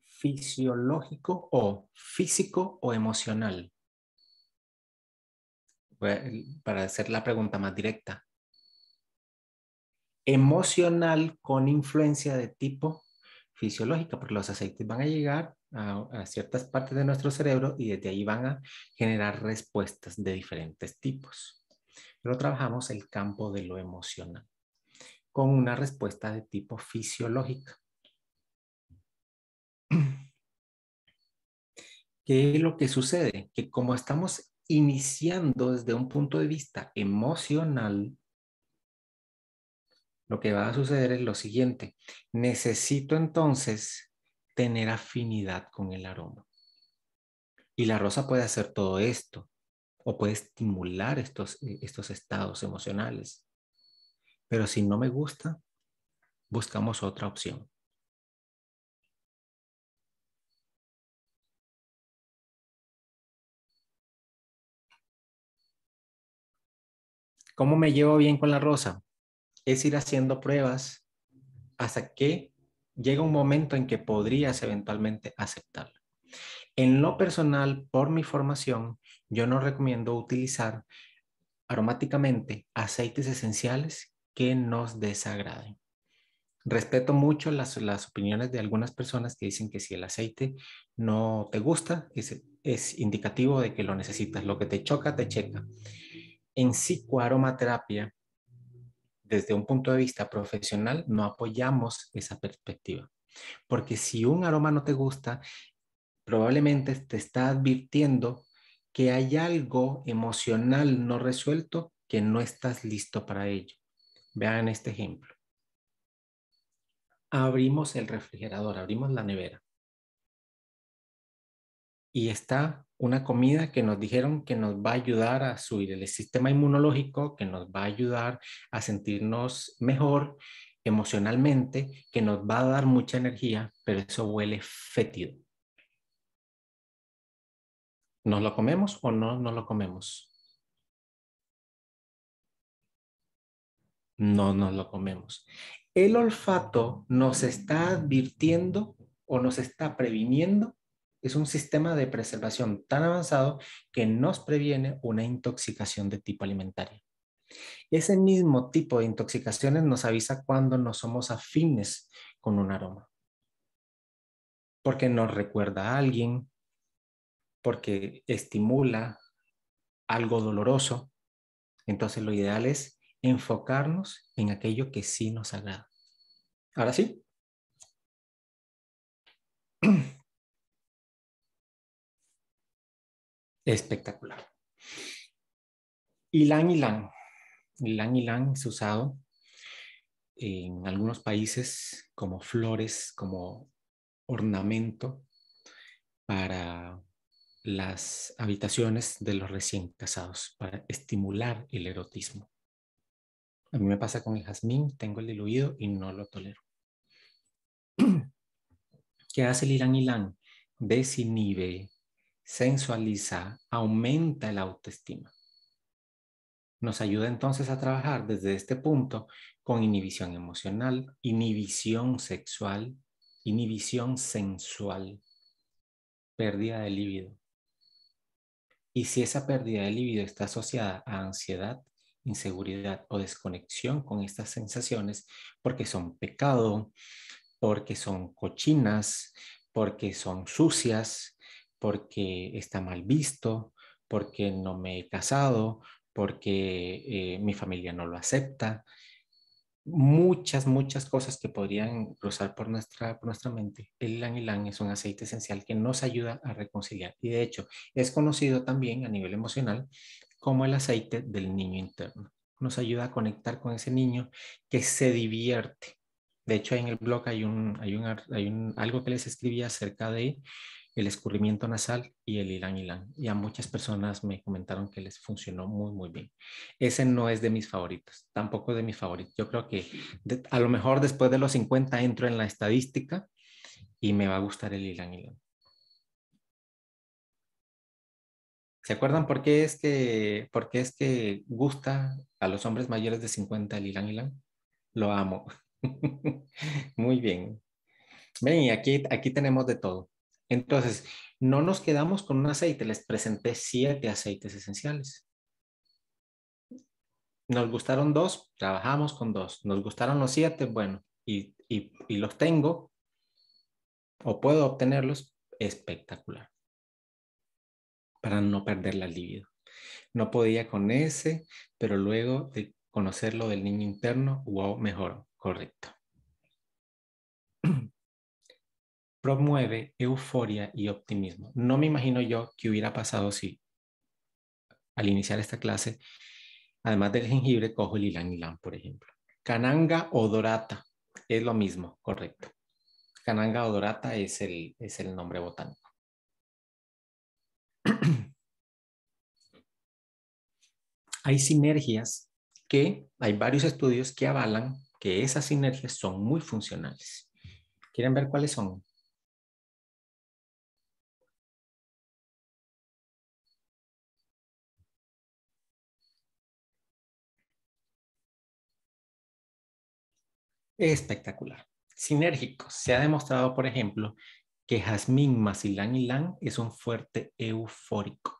Fisiológico o físico o emocional para hacer la pregunta más directa. Emocional con influencia de tipo fisiológica, porque los aceites van a llegar a, ciertas partes de nuestro cerebro y desde ahí van a generar respuestas de diferentes tipos. Pero trabajamos el campo de lo emocional con una respuesta de tipo fisiológica. ¿Qué es lo que sucede? Que como estamos iniciando desde un punto de vista emocional, lo que va a suceder es lo siguiente. Necesito entonces tener afinidad con el aroma. Y la rosa puede hacer todo esto o puede estimular estos, eh, estos estados emocionales. Pero si no me gusta, buscamos otra opción. ¿Cómo me llevo bien con la rosa? Es ir haciendo pruebas hasta que llega un momento en que podrías eventualmente aceptarla. En lo personal, por mi formación, yo no recomiendo utilizar aromáticamente aceites esenciales que nos desagraden. Respeto mucho las, opiniones de algunas personas que dicen que si el aceite no te gusta, es, es indicativo de que lo necesitas. Lo que te choca, te checa. En psicoaromaterapia, desde un punto de vista profesional, no apoyamos esa perspectiva. Porque si un aroma no te gusta, probablemente te está advirtiendo que hay algo emocional no resuelto que no estás listo para ello. Vean este ejemplo. Abrimos el refrigerador, abrimos la nevera. Y está una comida que nos dijeron que nos va a ayudar a subir el sistema inmunológico, que nos va a ayudar a sentirnos mejor emocionalmente, que nos va a dar mucha energía, pero eso huele fétido. ¿Nos lo comemos o no nos lo comemos? No nos lo comemos. El olfato nos está advirtiendo o nos está previniendo es un sistema de preservación tan avanzado que nos previene una intoxicación de tipo alimentario. Ese mismo tipo de intoxicaciones nos avisa cuando no somos afines con un aroma, porque nos recuerda a alguien, porque estimula algo doloroso. Entonces lo ideal es enfocarnos en aquello que sí nos agrada. Ahora sí. espectacular. Ilan Ilan Ilan Ilan es usado en algunos países como flores, como ornamento para las habitaciones de los recién casados, para estimular el erotismo. A mí me pasa con el jazmín, tengo el diluido y no lo tolero. ¿Qué hace el ylang ylang? Desinhibe sensualiza, aumenta la autoestima. Nos ayuda entonces a trabajar desde este punto con inhibición emocional, inhibición sexual, inhibición sensual, pérdida de libido. Y si esa pérdida de libido está asociada a ansiedad, inseguridad o desconexión con estas sensaciones, porque son pecado, porque son cochinas, porque son sucias, porque está mal visto, porque no me he casado, porque eh, mi familia no lo acepta. Muchas, muchas cosas que podrían cruzar por nuestra, nuestra mente. El ylang ylang es un aceite esencial que nos ayuda a reconciliar y de hecho es conocido también a nivel emocional como el aceite del niño interno. Nos ayuda a conectar con ese niño que se divierte. De hecho, en el blog hay, hay, algo que les escribí acerca de el escurrimiento nasal y el ilan ilan. Y a muchas personas me comentaron que les funcionó muy, muy bien. Ese no es de mis favoritos, tampoco de mis favoritos. Yo creo que a lo mejor después de los 50 entro en la estadística y me va a gustar el ilan ilan. ¿Se acuerdan por qué es que, por es que gusta a los hombres mayores de 50 el ilan ilan? Lo amo. muy bien. Ven, aquí, aquí tenemos de todo. Entonces, no nos quedamos con un aceite, les presenté siete aceites esenciales. Nos gustaron dos, trabajamos con dos. Nos gustaron los siete, bueno, y, los tengo o puedo obtenerlos, espectacular. Para no perder la libido. No podía con ese, pero luego de conocer lo del niño interno, wow, mejor, correcto. promueve euforia y optimismo. No me imagino yo que hubiera pasado si al iniciar esta clase, además del jengibre, cojo el ylang ylang, por ejemplo. Cananga odorata es lo mismo, correcto. Cananga odorata es el, es el nombre botánico. hay sinergias que, hay varios estudios que avalan que esas sinergias son muy funcionales. ¿Quieren ver cuáles son? espectacular, Sinérgico. Se ha demostrado, por ejemplo, que jazmín más y es un fuerte eufórico,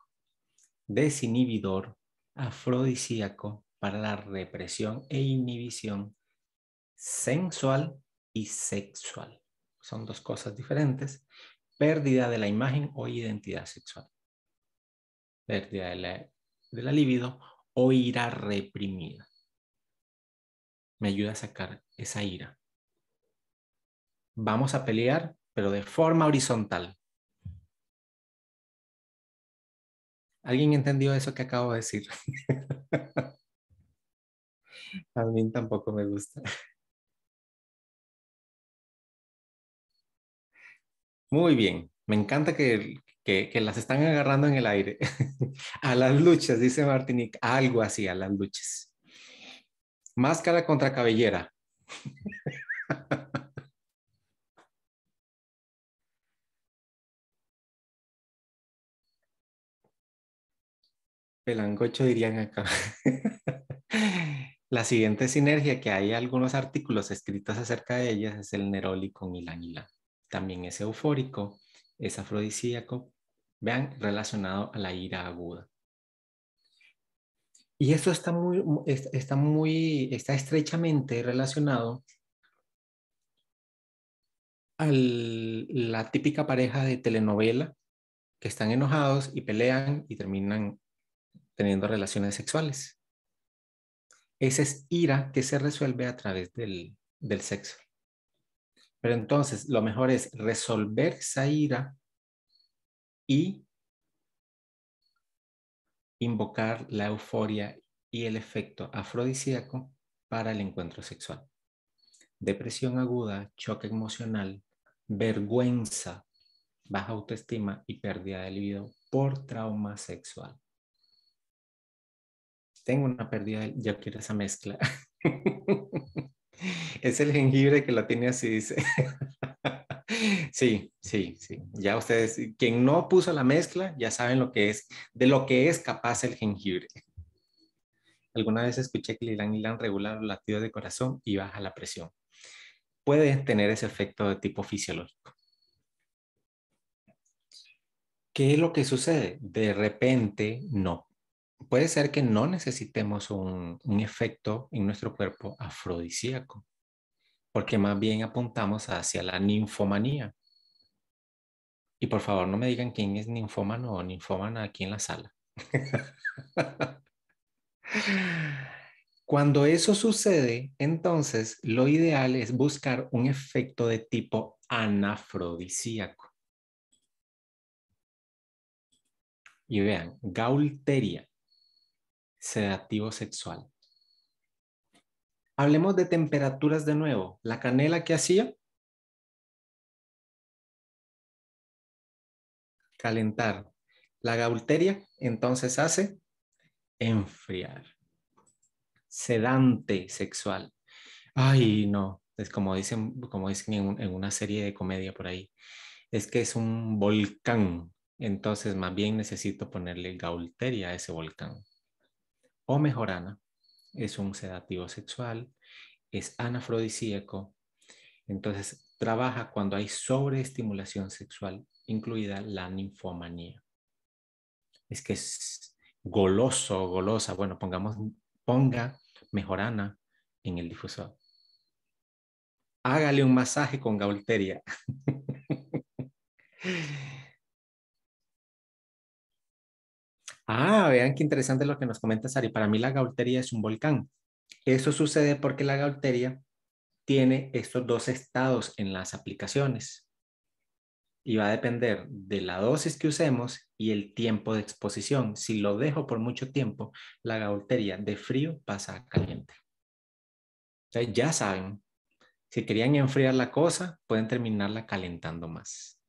desinhibidor, afrodisíaco para la represión e inhibición sensual y sexual. Son dos cosas diferentes. Pérdida de la imagen o identidad sexual. Pérdida de la, de la libido o ira reprimida. Me ayuda a sacar esa ira. Vamos a pelear, pero de forma horizontal. ¿Alguien entendió eso que acabo de decir? a mí tampoco me gusta. Muy bien, me encanta que, que, las están agarrando en el aire. a las luchas, dice Martinique, algo así, a las luchas. Máscara contra cabellera. Pelangocho dirían acá. La siguiente sinergia que hay algunos artículos escritos acerca de ellas es el neroli y la También es eufórico, es afrodisíaco, vean, relacionado a la ira aguda. Y eso está muy, está muy, está estrechamente relacionado a la típica pareja de telenovela que están enojados y pelean y terminan teniendo relaciones sexuales. Esa es ira que se resuelve a través del, del sexo. Pero entonces lo mejor es resolver esa ira y invocar la euforia y el efecto afrodisíaco para el encuentro sexual. Depresión aguda, choque emocional, vergüenza, baja autoestima y pérdida de libido por trauma sexual. Tengo una pérdida, de... yo quiero esa mezcla. es el jengibre que la tiene así, dice. Sí, sí, sí. Ya ustedes, quien no puso la mezcla, ya saben lo que es, de lo que es capaz el jengibre. Alguna vez escuché que el Irán Irán regular los latidos de corazón y baja la presión. Puede tener ese efecto de tipo fisiológico. ¿Qué es lo que sucede? De repente, no. Puede ser que no necesitemos un, un efecto en nuestro cuerpo afrodisíaco porque más bien apuntamos hacia la ninfomanía, y por favor, no me digan quién es ninfómano o ninfómana aquí en la sala. Cuando eso sucede, entonces lo ideal es buscar un efecto de tipo anafrodisíaco. Y vean, gaulteria, sedativo sexual. Hablemos de temperaturas de nuevo. La canela que hacía calentar. La gaulteria entonces hace enfriar. Sedante sexual. Ay, no, es como dicen, como dicen en, una serie de comedia por ahí, es que es un volcán. Entonces, más bien necesito ponerle gaulteria a ese volcán. O mejorana, es un sedativo sexual, es anafrodisíaco. Entonces, trabaja cuando hay sobreestimulación sexual incluida la ninfomanía. Es que es goloso, golosa. Bueno, pongamos, ponga mejorana en el difusor. Hágale un masaje con gaulteria. ah, vean qué interesante lo que nos comenta Sari. Para mí la gaultería es un volcán. Eso sucede porque la gaultería tiene estos dos estados en las aplicaciones y va a depender de la dosis que usemos y el tiempo de exposición. Si lo dejo por mucho tiempo, la gaultería de frío pasa a caliente. ya saben, si querían enfriar la cosa, pueden terminarla calentando más.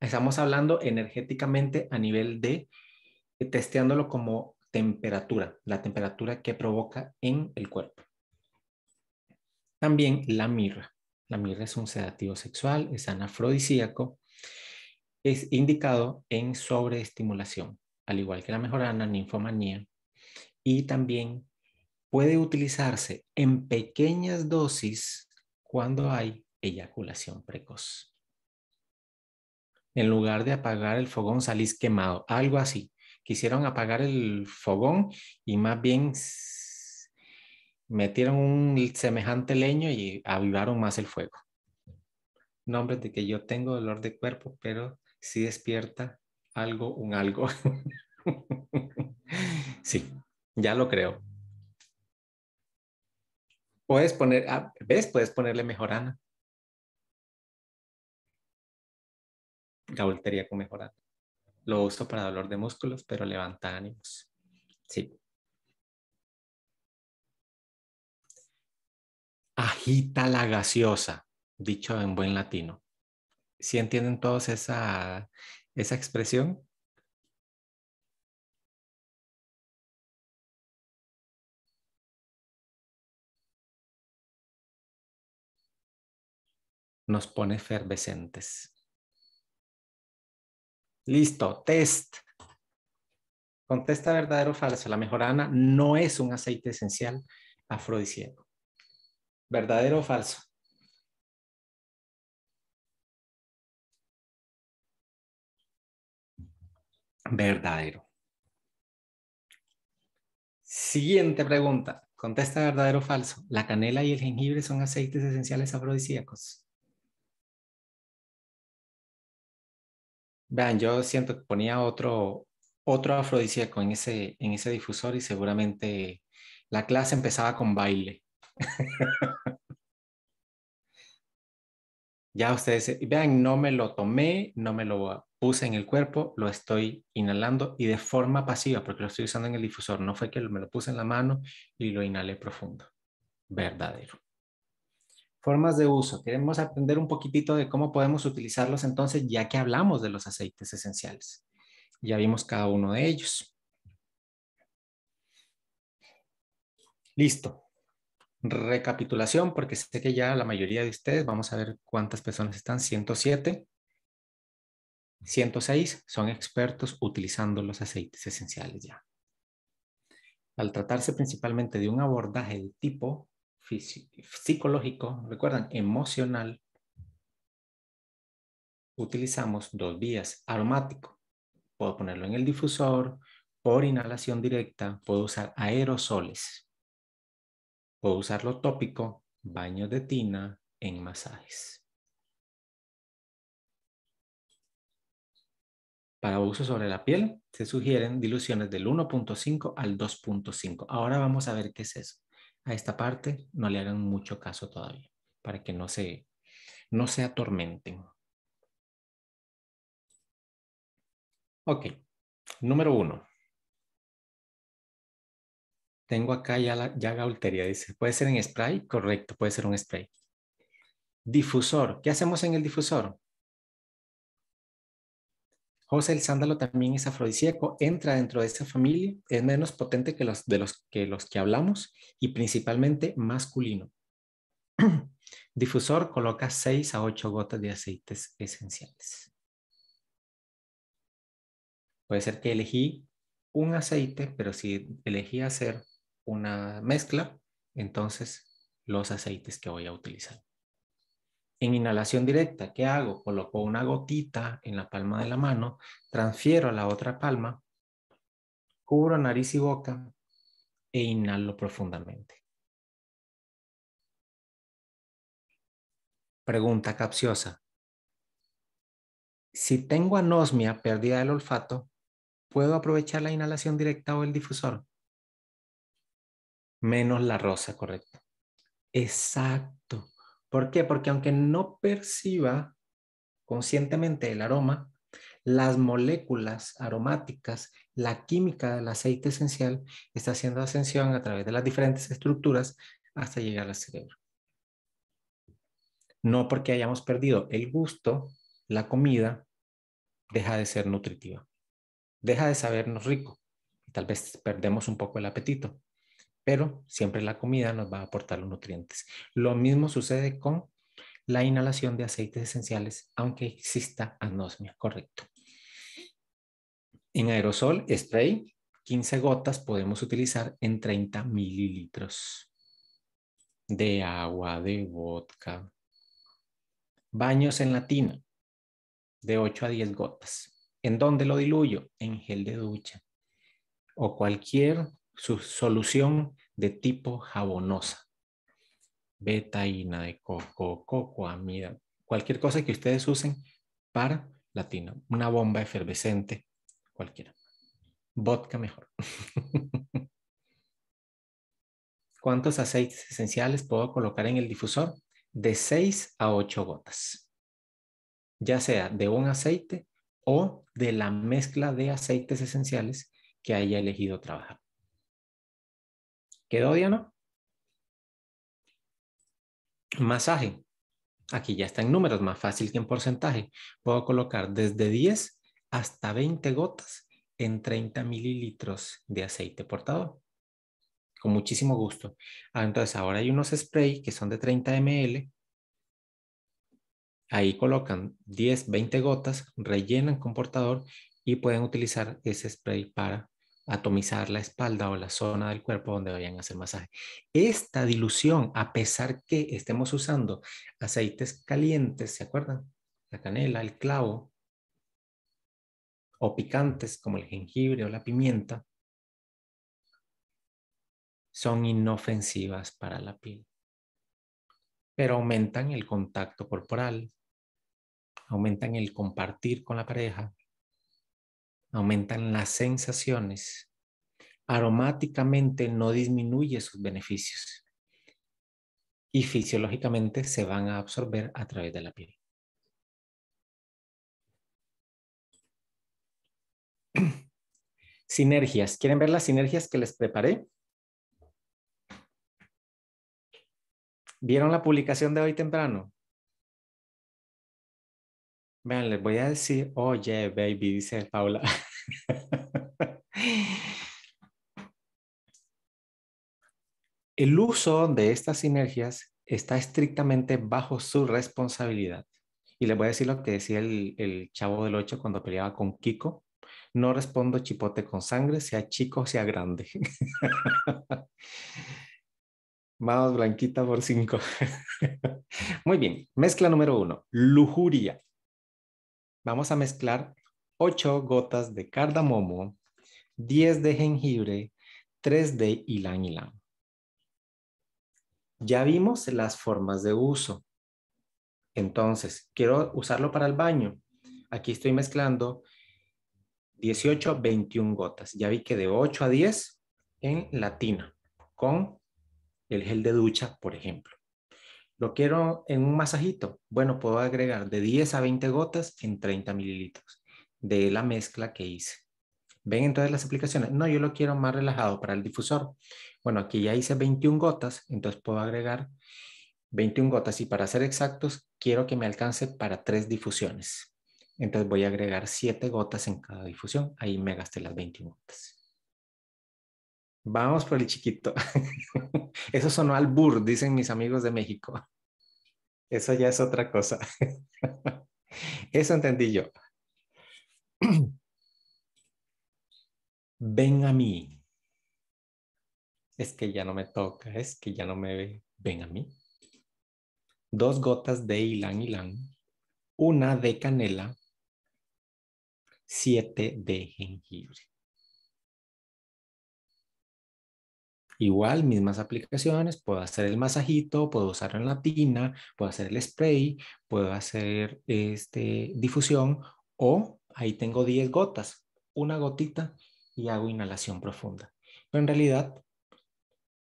Estamos hablando energéticamente a nivel de eh, testeándolo como temperatura, la temperatura que provoca en el cuerpo. También la mirra. La mirra es un sedativo sexual, es anafrodisíaco es indicado en sobreestimulación, al igual que la mejorana, ninfomanía, y también puede utilizarse en pequeñas dosis cuando hay eyaculación precoz. En lugar de apagar el fogón, salís quemado, algo así. Quisieron apagar el fogón y más bien metieron un semejante leño y avivaron más el fuego nombres de que yo tengo dolor de cuerpo, pero sí despierta algo, un algo. sí, ya lo creo. Puedes poner, ah, ¿ves? Puedes ponerle mejorana. voltería con mejorana. Lo uso para dolor de músculos, pero levanta ánimos. Sí. Agita la gaseosa, dicho en buen latino. Si entienden todos esa, esa expresión? Nos pone efervescentes. Listo, test. Contesta verdadero o falso. La mejorana no es un aceite esencial afrodisíaco. ¿Verdadero o falso? verdadero. Siguiente pregunta. Contesta verdadero o falso. ¿La canela y el jengibre son aceites esenciales afrodisíacos? Vean, yo siento que ponía otro, otro afrodisíaco en ese, en ese difusor y seguramente la clase empezaba con baile. Ya ustedes vean, no me lo tomé, no me lo puse en el cuerpo, lo estoy inhalando y de forma pasiva, porque lo estoy usando en el difusor. No fue que me lo puse en la mano y lo inhalé profundo. Verdadero. Formas de uso. Queremos aprender un poquitito de cómo podemos utilizarlos entonces, ya que hablamos de los aceites esenciales. Ya vimos cada uno de ellos. Listo recapitulación, porque sé que ya la mayoría de ustedes, vamos a ver cuántas personas están, 107, 106 son expertos utilizando los aceites esenciales ya. Al tratarse principalmente de un abordaje de tipo psicológico, recuerdan, emocional, utilizamos dos vías, aromático. Puedo ponerlo en el difusor, por inhalación directa, puedo usar aerosoles. Puedo usar lo tópico, baño de tina en masajes. Para uso sobre la piel se sugieren diluciones del 1.5 al 2.5. Ahora vamos a ver qué es eso. A esta parte no le hagan mucho caso todavía para que no se, no se atormenten. Ok, número uno tengo acá ya la llaga dice, puede ser en spray, correcto, puede ser un spray. Difusor, ¿qué hacemos en el difusor? José, el sándalo también es afrodisíaco, entra dentro de esta familia, es menos potente que los de los que, hablamos y principalmente masculino. Difusor coloca 6 a 8 gotas de aceites esenciales. Puede ser que elegí un aceite, pero si elegí hacer una mezcla, entonces los aceites que voy a utilizar. En inhalación directa, ¿qué hago? Coloco una gotita en la palma de la mano, transfiero a la otra palma, cubro nariz y boca e inhalo profundamente. Pregunta capciosa. Si tengo anosmia, pérdida del olfato, ¿puedo aprovechar la inhalación directa o el difusor? menos la rosa, correcto. Exacto. ¿Por qué? Porque aunque no perciba conscientemente el aroma, las moléculas aromáticas, la química del aceite esencial está haciendo ascensión a través de las diferentes estructuras hasta llegar al cerebro. No porque hayamos perdido el gusto, la comida deja de ser nutritiva, deja de sabernos rico. Tal vez perdemos un poco el apetito, pero siempre la comida nos va a aportar los nutrientes. Lo mismo sucede con la inhalación de aceites esenciales, aunque exista anosmia, correcto. En aerosol, spray, 15 gotas podemos utilizar en 30 mililitros de agua, de vodka. Baños en la de 8 a 10 gotas. ¿En dónde lo diluyo? En gel de ducha o cualquier su solución de tipo jabonosa. Betaína de coco, coco, amida. cualquier cosa que ustedes usen para la una bomba efervescente, cualquiera. Vodka mejor. ¿Cuántos aceites esenciales puedo colocar en el difusor? De 6 a 8 gotas. Ya sea de un aceite o de la mezcla de aceites esenciales que haya elegido trabajar. ¿Quedó, no? Masaje. Aquí ya está en números, más fácil que en porcentaje. Puedo colocar desde 10 hasta 20 gotas en 30 mililitros de aceite portador. Con muchísimo gusto. Ah, entonces, ahora hay unos spray que son de 30 ml. Ahí colocan 10, 20 gotas, rellenan con portador y pueden utilizar ese spray para atomizar la espalda o la zona del cuerpo donde vayan a hacer masaje. Esta dilución, a pesar que estemos usando aceites calientes, ¿se acuerdan? La canela, el clavo, o picantes como el jengibre o la pimienta, son inofensivas para la piel, pero aumentan el contacto corporal, aumentan el compartir con la pareja, aumentan las sensaciones, aromáticamente no disminuye sus beneficios y fisiológicamente se van a absorber a través de la piel. Sinergias. ¿Quieren ver las sinergias que les preparé? ¿Vieron la publicación de hoy temprano? Vean, les voy a decir, oye, baby, dice Paula. El uso de estas sinergias está estrictamente bajo su responsabilidad. Y les voy a decir lo que decía el, chavo del 8 cuando peleaba con Kiko. No respondo chipote con sangre, sea chico, sea grande. Más Blanquita, por cinco. Muy bien, mezcla número uno, lujuria. Vamos a mezclar 8 gotas de cardamomo, 10 de jengibre, 3 de ylang ylang. Ya vimos las formas de uso. Entonces, quiero usarlo para el baño. Aquí estoy mezclando 18, 21 gotas. Ya vi que de 8 a 10 en latina con el gel de ducha, por ejemplo. Lo quiero en un masajito. Bueno, puedo agregar de 10 a 20 gotas en 30 mililitros de la mezcla que hice. ¿Ven entonces las aplicaciones? No, yo lo quiero más relajado para el difusor. Bueno, aquí ya hice 21 gotas, entonces puedo agregar 21 gotas y para ser exactos, quiero que me alcance para tres difusiones. Entonces voy a agregar 7 gotas en cada difusión. Ahí me gasté las 21 gotas. Vamos por el chiquito. Eso sonó al burro, dicen mis amigos de México. Eso ya es otra cosa. Eso entendí yo. Ven a mí. Es que ya no me toca, es que ya no me ve. Ven a mí. Dos gotas de ilán ilán. una de canela, siete de jengibre. Igual, mismas aplicaciones, puedo hacer el masajito, puedo usar en la tina, puedo hacer el spray, puedo hacer este, difusión o ahí tengo 10 gotas, una gotita y hago inhalación profunda. Pero en realidad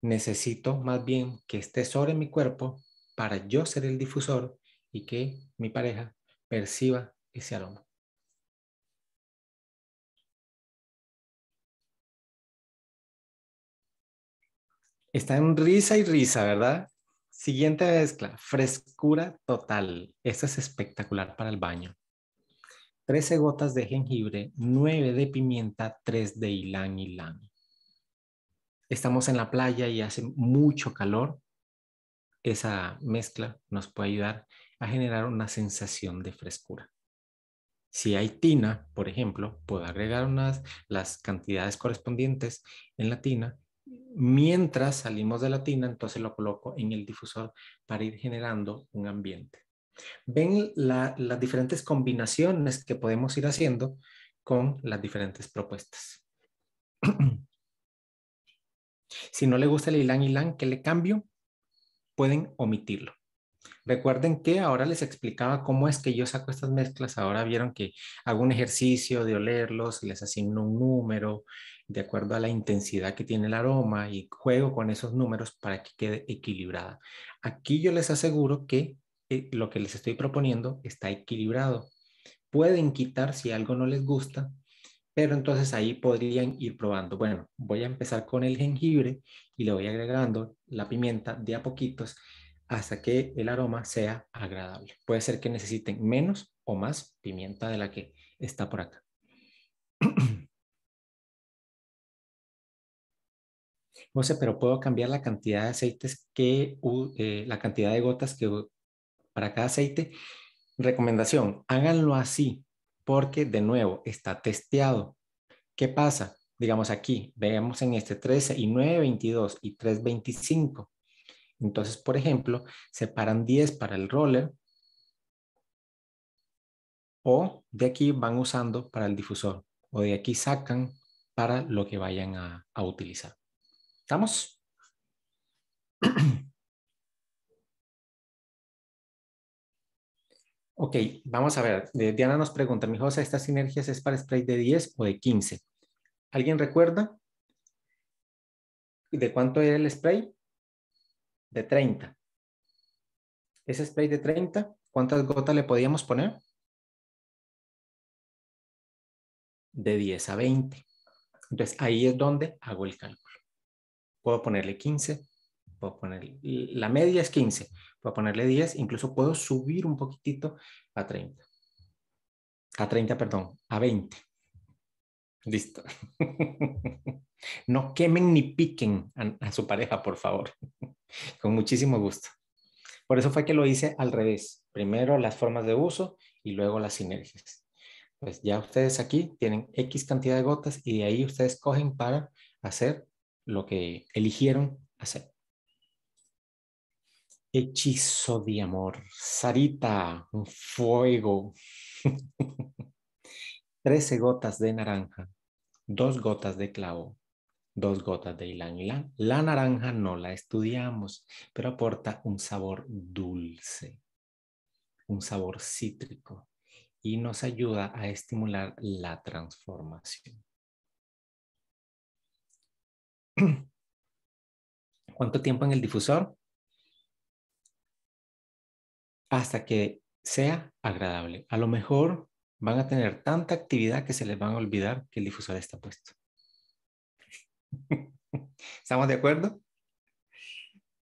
necesito más bien que esté sobre mi cuerpo para yo ser el difusor y que mi pareja perciba ese aroma. Está en risa y risa, ¿verdad? Siguiente mezcla, frescura total. Esta es espectacular para el baño. 13 gotas de jengibre, 9 de pimienta, 3 de y ylang. Estamos en la playa y hace mucho calor. Esa mezcla nos puede ayudar a generar una sensación de frescura. Si hay tina, por ejemplo, puedo agregar unas, las cantidades correspondientes en la tina Mientras salimos de la tina, entonces lo coloco en el difusor para ir generando un ambiente. Ven las diferentes combinaciones que podemos ir haciendo con las diferentes propuestas. si no le gusta el Ilan Ilan, que le cambio? Pueden omitirlo. Recuerden que ahora les explicaba cómo es que yo saco estas mezclas. Ahora vieron que hago un ejercicio de olerlos, les asigno un número, de acuerdo a la intensidad que tiene el aroma y juego con esos números para que quede equilibrada. Aquí yo les aseguro que eh, lo que les estoy proponiendo está equilibrado. Pueden quitar si algo no les gusta, pero entonces ahí podrían ir probando. Bueno, voy a empezar con el jengibre y le voy agregando la pimienta de a poquitos hasta que el aroma sea agradable. Puede ser que necesiten menos o más pimienta de la que está por acá. sé, pero puedo cambiar la cantidad de aceites que, eh, la cantidad de gotas que para cada aceite. Recomendación, háganlo así, porque de nuevo está testeado. ¿Qué pasa? Digamos aquí, veamos en este 13 y 9, 22 y 325. Entonces, por ejemplo, separan 10 para el roller o de aquí van usando para el difusor o de aquí sacan para lo que vayan a utilizar. ¿Estamos? Ok, vamos a ver. Eh, Diana nos pregunta, mi cosa, ¿estas sinergias es para spray de 10 o de 15? ¿Alguien recuerda? ¿De cuánto era el spray? De 30. Ese spray de 30, ¿cuántas gotas le podíamos poner? De 10 a 20. Entonces, ahí es donde hago el cálculo puedo ponerle 15, puedo poner, la media es 15, puedo ponerle 10, incluso puedo subir un poquitito a 30. A 30, perdón, a 20. Listo. No quemen ni piquen a, a, su pareja, por favor. Con muchísimo gusto. Por eso fue que lo hice al revés. Primero las formas de uso y luego las sinergias. Pues ya ustedes aquí tienen X cantidad de gotas y de ahí ustedes cogen para hacer lo que eligieron hacer. Hechizo de amor. Sarita, un fuego. Trece gotas de naranja, dos gotas de clavo, dos gotas de ylang La naranja no la estudiamos, pero aporta un sabor dulce, un sabor cítrico y nos ayuda a estimular la transformación. ¿Cuánto tiempo en el difusor? Hasta que sea agradable. A lo mejor van a tener tanta actividad que se les van a olvidar que el difusor está puesto. ¿Estamos de acuerdo?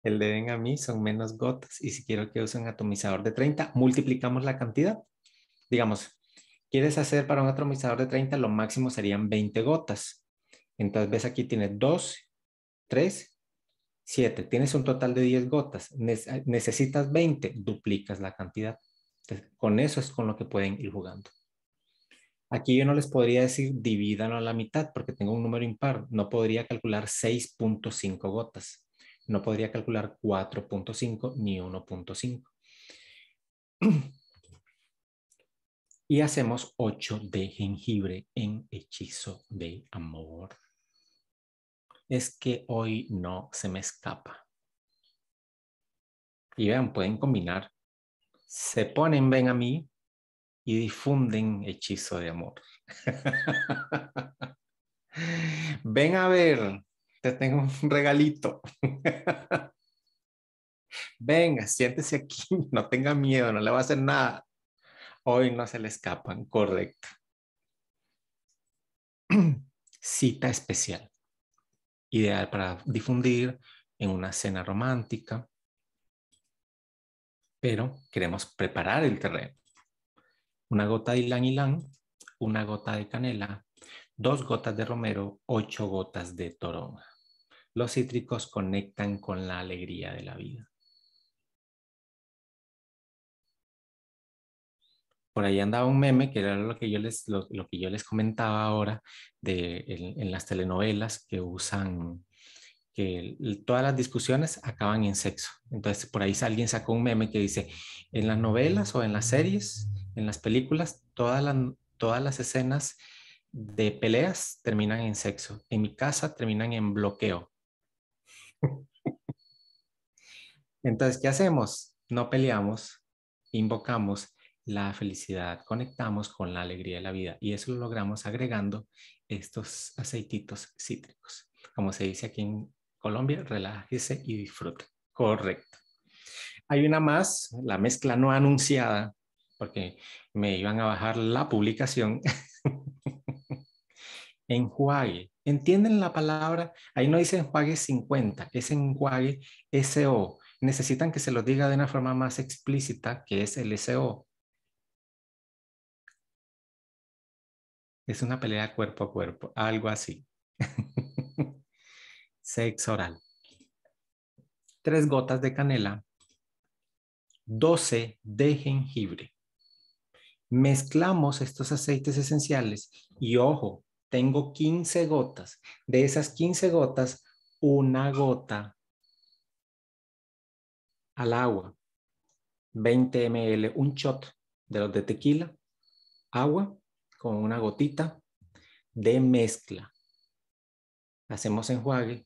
El de ven a mí son menos gotas y si quiero que un atomizador de 30, multiplicamos la cantidad. Digamos, quieres hacer para un atomizador de 30, lo máximo serían 20 gotas. Entonces ves aquí tienes 2, 3, 7. Tienes un total de 10 gotas. necesitas 20, duplicas la cantidad. con eso es con lo que pueden ir jugando. Aquí yo no les podría decir divídanlo a la mitad porque tengo un número impar. No podría calcular 6.5 gotas. No podría calcular 4.5 ni 1.5. Y hacemos 8 de jengibre en hechizo de amor es que hoy no se me escapa. Y vean, pueden combinar. Se ponen, ven a mí y difunden hechizo de amor. ven a ver, te tengo un regalito. Venga, siéntese aquí, no tenga miedo, no le va a hacer nada. Hoy no se le escapan, correcto. Cita especial ideal para difundir en una cena romántica, pero queremos preparar el terreno. Una gota de ylang ylang, una gota de canela, dos gotas de romero, ocho gotas de toronja. Los cítricos conectan con la alegría de la vida. por ahí andaba un meme que era lo que yo les, lo, que yo les comentaba ahora de, en, las telenovelas que usan, que todas las discusiones acaban en sexo. Entonces, por ahí alguien sacó un meme que dice, en las novelas o en las series, en las películas, todas las, todas las escenas de peleas terminan en sexo. En mi casa terminan en bloqueo. Entonces, ¿qué hacemos? No peleamos, invocamos la felicidad, conectamos con la alegría de la vida y eso lo logramos agregando estos aceititos cítricos. Como se dice aquí en Colombia, relájese y disfrute. Correcto. Hay una más, la mezcla no anunciada, porque me iban a bajar la publicación. enjuague. ¿Entienden la palabra? Ahí no dice enjuague 50, es enjuague SO. Necesitan que se lo diga de una forma más explícita, que es el SO. Es una pelea cuerpo a cuerpo, algo así. Sexo oral. Tres gotas de canela. doce de jengibre. Mezclamos estos aceites esenciales y ojo, tengo 15 gotas. De esas 15 gotas, una gota al agua. 20 ml, un shot de los de tequila, agua con una gotita de mezcla. Hacemos enjuague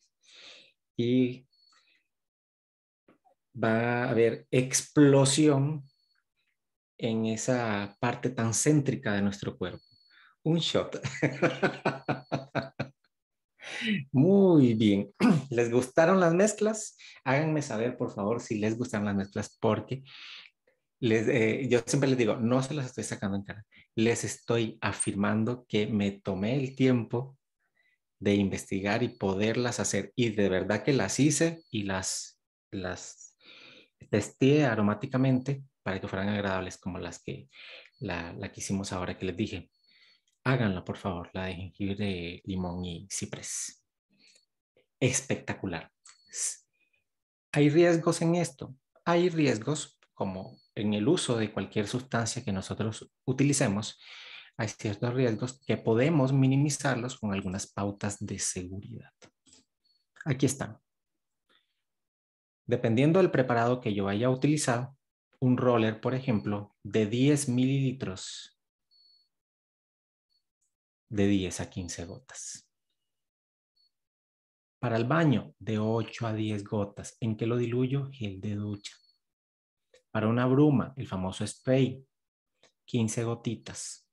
y va a haber explosión en esa parte tan céntrica de nuestro cuerpo. Un shot. Muy bien. ¿Les gustaron las mezclas? Háganme saber, por favor, si les gustan las mezclas, porque eh, yo siempre les digo, no se las estoy sacando en cara, les estoy afirmando que me tomé el tiempo de investigar y poderlas hacer y de verdad que las hice y las, las testé aromáticamente para que fueran agradables como las que la, la que hicimos ahora que les dije. Háganla, por favor, la de jengibre, limón y ciprés. Espectacular. ¿Hay riesgos en esto? Hay riesgos como en el uso de cualquier sustancia que nosotros utilicemos, hay ciertos riesgos que podemos minimizarlos con algunas pautas de seguridad. Aquí están. Dependiendo del preparado que yo haya utilizado, un roller, por ejemplo, de 10 mililitros, de 10 a 15 gotas. Para el baño, de 8 a 10 gotas. ¿En qué lo diluyo? Gel de ducha. Para una bruma, el famoso spray, 15 gotitas.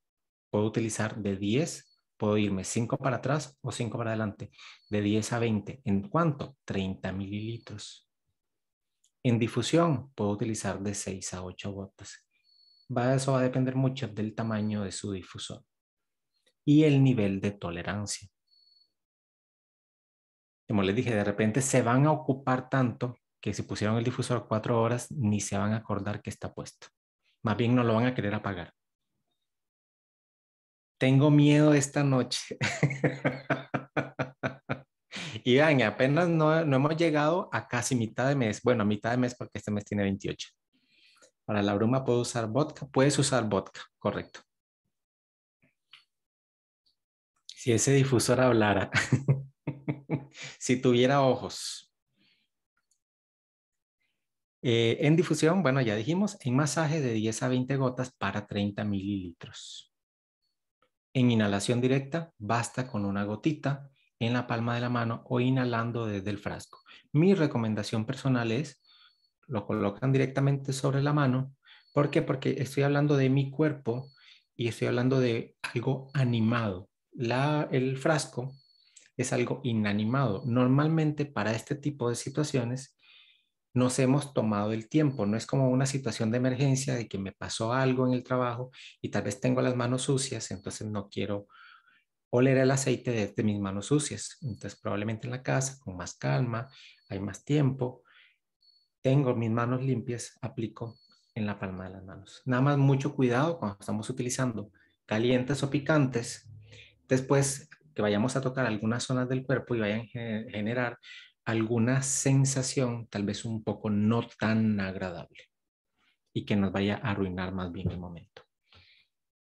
Puedo utilizar de 10, puedo irme 5 para atrás o 5 para adelante, de 10 a 20. ¿En cuánto? 30 mililitros. En difusión, puedo utilizar de 6 a 8 gotas. Va, eso va a depender mucho del tamaño de su difusor y el nivel de tolerancia. Como les dije, de repente se van a ocupar tanto que si pusieron el difusor cuatro horas, ni se van a acordar que está puesto. Más bien no lo van a querer apagar. Tengo miedo esta noche. y vean, apenas no, no, hemos llegado a casi mitad de mes. Bueno, a mitad de mes porque este mes tiene 28. Para la bruma puedo usar vodka. Puedes usar vodka, correcto. Si ese difusor hablara, si tuviera ojos. Eh, en difusión, bueno, ya dijimos, en masaje de 10 a 20 gotas para 30 mililitros. En inhalación directa, basta con una gotita en la palma de la mano o inhalando desde el frasco. Mi recomendación personal es, lo colocan directamente sobre la mano. ¿Por qué? Porque estoy hablando de mi cuerpo y estoy hablando de algo animado. el frasco es algo inanimado. Normalmente para este tipo de situaciones nos hemos tomado el tiempo. No es como una situación de emergencia de que me pasó algo en el trabajo y tal vez tengo las manos sucias, entonces no quiero oler el aceite de, mis manos sucias. Entonces probablemente en la casa, con más calma, hay más tiempo, tengo mis manos limpias, aplico en la palma de las manos. Nada más mucho cuidado cuando estamos utilizando calientes o picantes. Después que vayamos a tocar algunas zonas del cuerpo y vayan a generar alguna sensación tal vez un poco no tan agradable y que nos vaya a arruinar más bien el momento.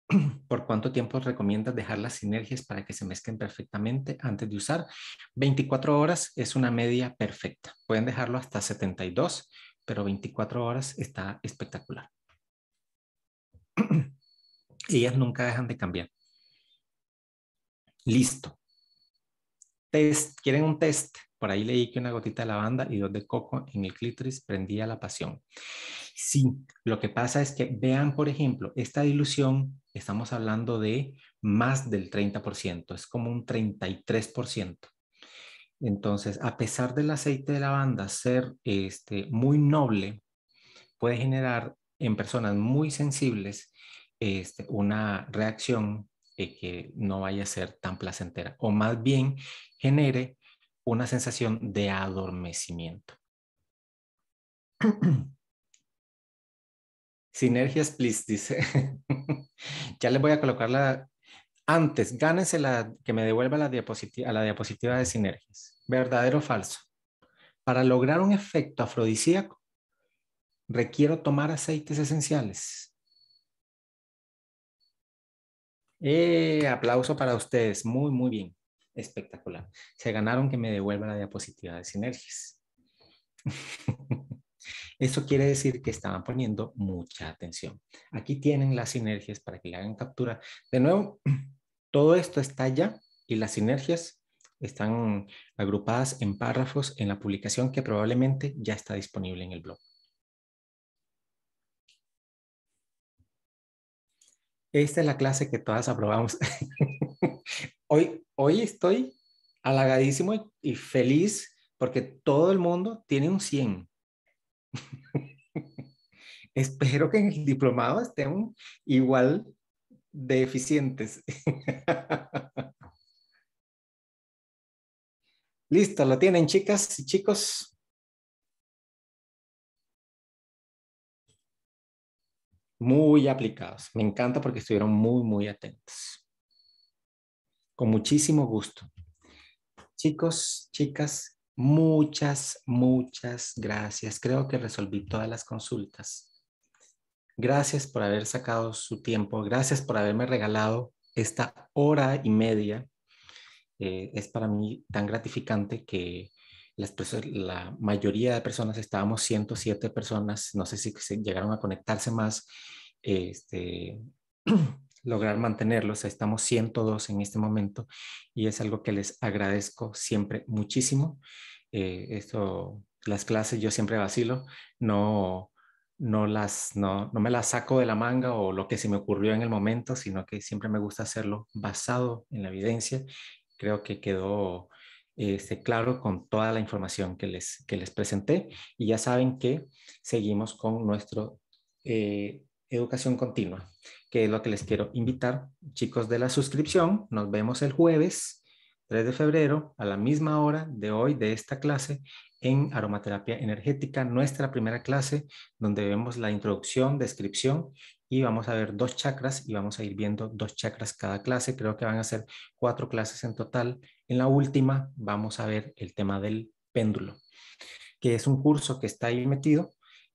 ¿Por cuánto tiempo recomiendas dejar las sinergias para que se mezclen perfectamente antes de usar? 24 horas es una media perfecta. Pueden dejarlo hasta 72, pero 24 horas está espectacular. Ellas nunca dejan de cambiar. Listo. Test. ¿Quieren un test? Por ahí leí que una gotita de lavanda y dos de coco en el clítoris prendía la pasión. Sí, lo que pasa es que vean, por ejemplo, esta dilución, estamos hablando de más del 30%, es como un 33%. Entonces, a pesar del aceite de lavanda ser este, muy noble, puede generar en personas muy sensibles este, una reacción que no vaya a ser tan placentera o más bien genere una sensación de adormecimiento. Sinergias, please, dice. ya les voy a colocar la... Antes, gánense la que me devuelva la diapositiva, a la diapositiva de sinergias. ¿Verdadero o falso? Para lograr un efecto afrodisíaco, requiero tomar aceites esenciales. Eh, aplauso para ustedes. Muy, muy bien espectacular. Se ganaron que me devuelvan la diapositiva de sinergias. Eso quiere decir que estaban poniendo mucha atención. Aquí tienen las sinergias para que le hagan captura. De nuevo, todo esto está ya y las sinergias están agrupadas en párrafos en la publicación que probablemente ya está disponible en el blog. Esta es la clase que todas aprobamos. hoy, estoy halagadísimo y, y feliz porque todo el mundo tiene un 100. Espero que en el diplomado estén igual de eficientes. Listo, lo tienen chicas y chicos. Muy aplicados. Me encanta porque estuvieron muy, muy atentos con muchísimo gusto. Chicos, chicas, muchas, muchas gracias. Creo que resolví todas las consultas. Gracias por haber sacado su tiempo. Gracias por haberme regalado esta hora y media. Eh, es para mí tan gratificante que la mayoría de personas, estábamos 107 personas, no sé si llegaron a conectarse más, este, lograr mantenerlos. Estamos 102 en este momento y es algo que les agradezco siempre muchísimo. Eh, esto, las clases yo siempre vacilo, no, no, las, no, me las saco de la manga o lo que se me ocurrió en el momento, sino que siempre me gusta hacerlo basado en la evidencia. Creo que quedó este, claro con toda la información que les, que les presenté y ya saben que seguimos con nuestro eh, educación continua que es lo que les quiero invitar. Chicos de la suscripción, nos vemos el jueves 3 de febrero a la misma hora de hoy de esta clase en aromaterapia energética, nuestra primera clase donde vemos la introducción, descripción y vamos a ver dos chakras y vamos a ir viendo dos chakras cada clase. Creo que van a ser cuatro clases en total. En la última vamos a ver el tema del péndulo, que es un curso que está ahí metido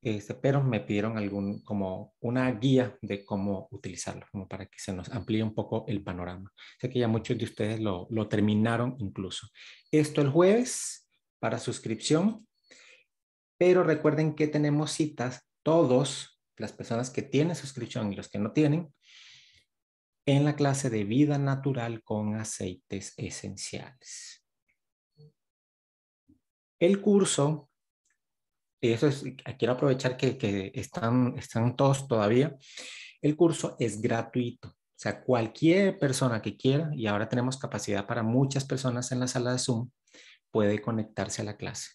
este, pero me pidieron algún, como una guía de cómo utilizarlo, como para que se nos amplíe un poco el panorama. Sé que ya muchos de ustedes lo, lo terminaron incluso. Esto el jueves para suscripción, pero recuerden que tenemos citas todos, las personas que tienen suscripción y los que no tienen, en la clase de vida natural con aceites esenciales. El curso y eso es, quiero aprovechar que, están, están todos todavía, el curso es gratuito. O sea, cualquier persona que quiera, y ahora tenemos capacidad para muchas personas en la sala de Zoom, puede conectarse a la clase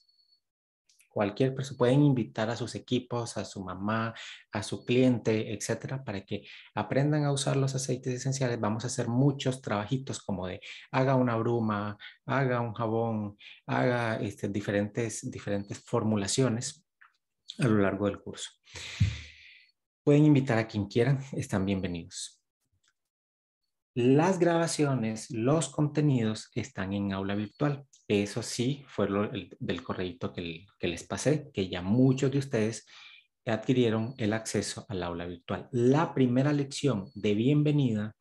cualquier persona, pueden invitar a sus equipos, a su mamá, a su cliente, etcétera, para que aprendan a usar los aceites esenciales. Vamos a hacer muchos trabajitos como de haga una bruma, haga un jabón, haga este, diferentes, diferentes formulaciones a lo largo del curso. Pueden invitar a quien quieran, están bienvenidos. Las grabaciones, los contenidos están en aula virtual. Eso sí fue del correo que, les pasé, que ya muchos de ustedes adquirieron el acceso al aula virtual. La primera lección de bienvenida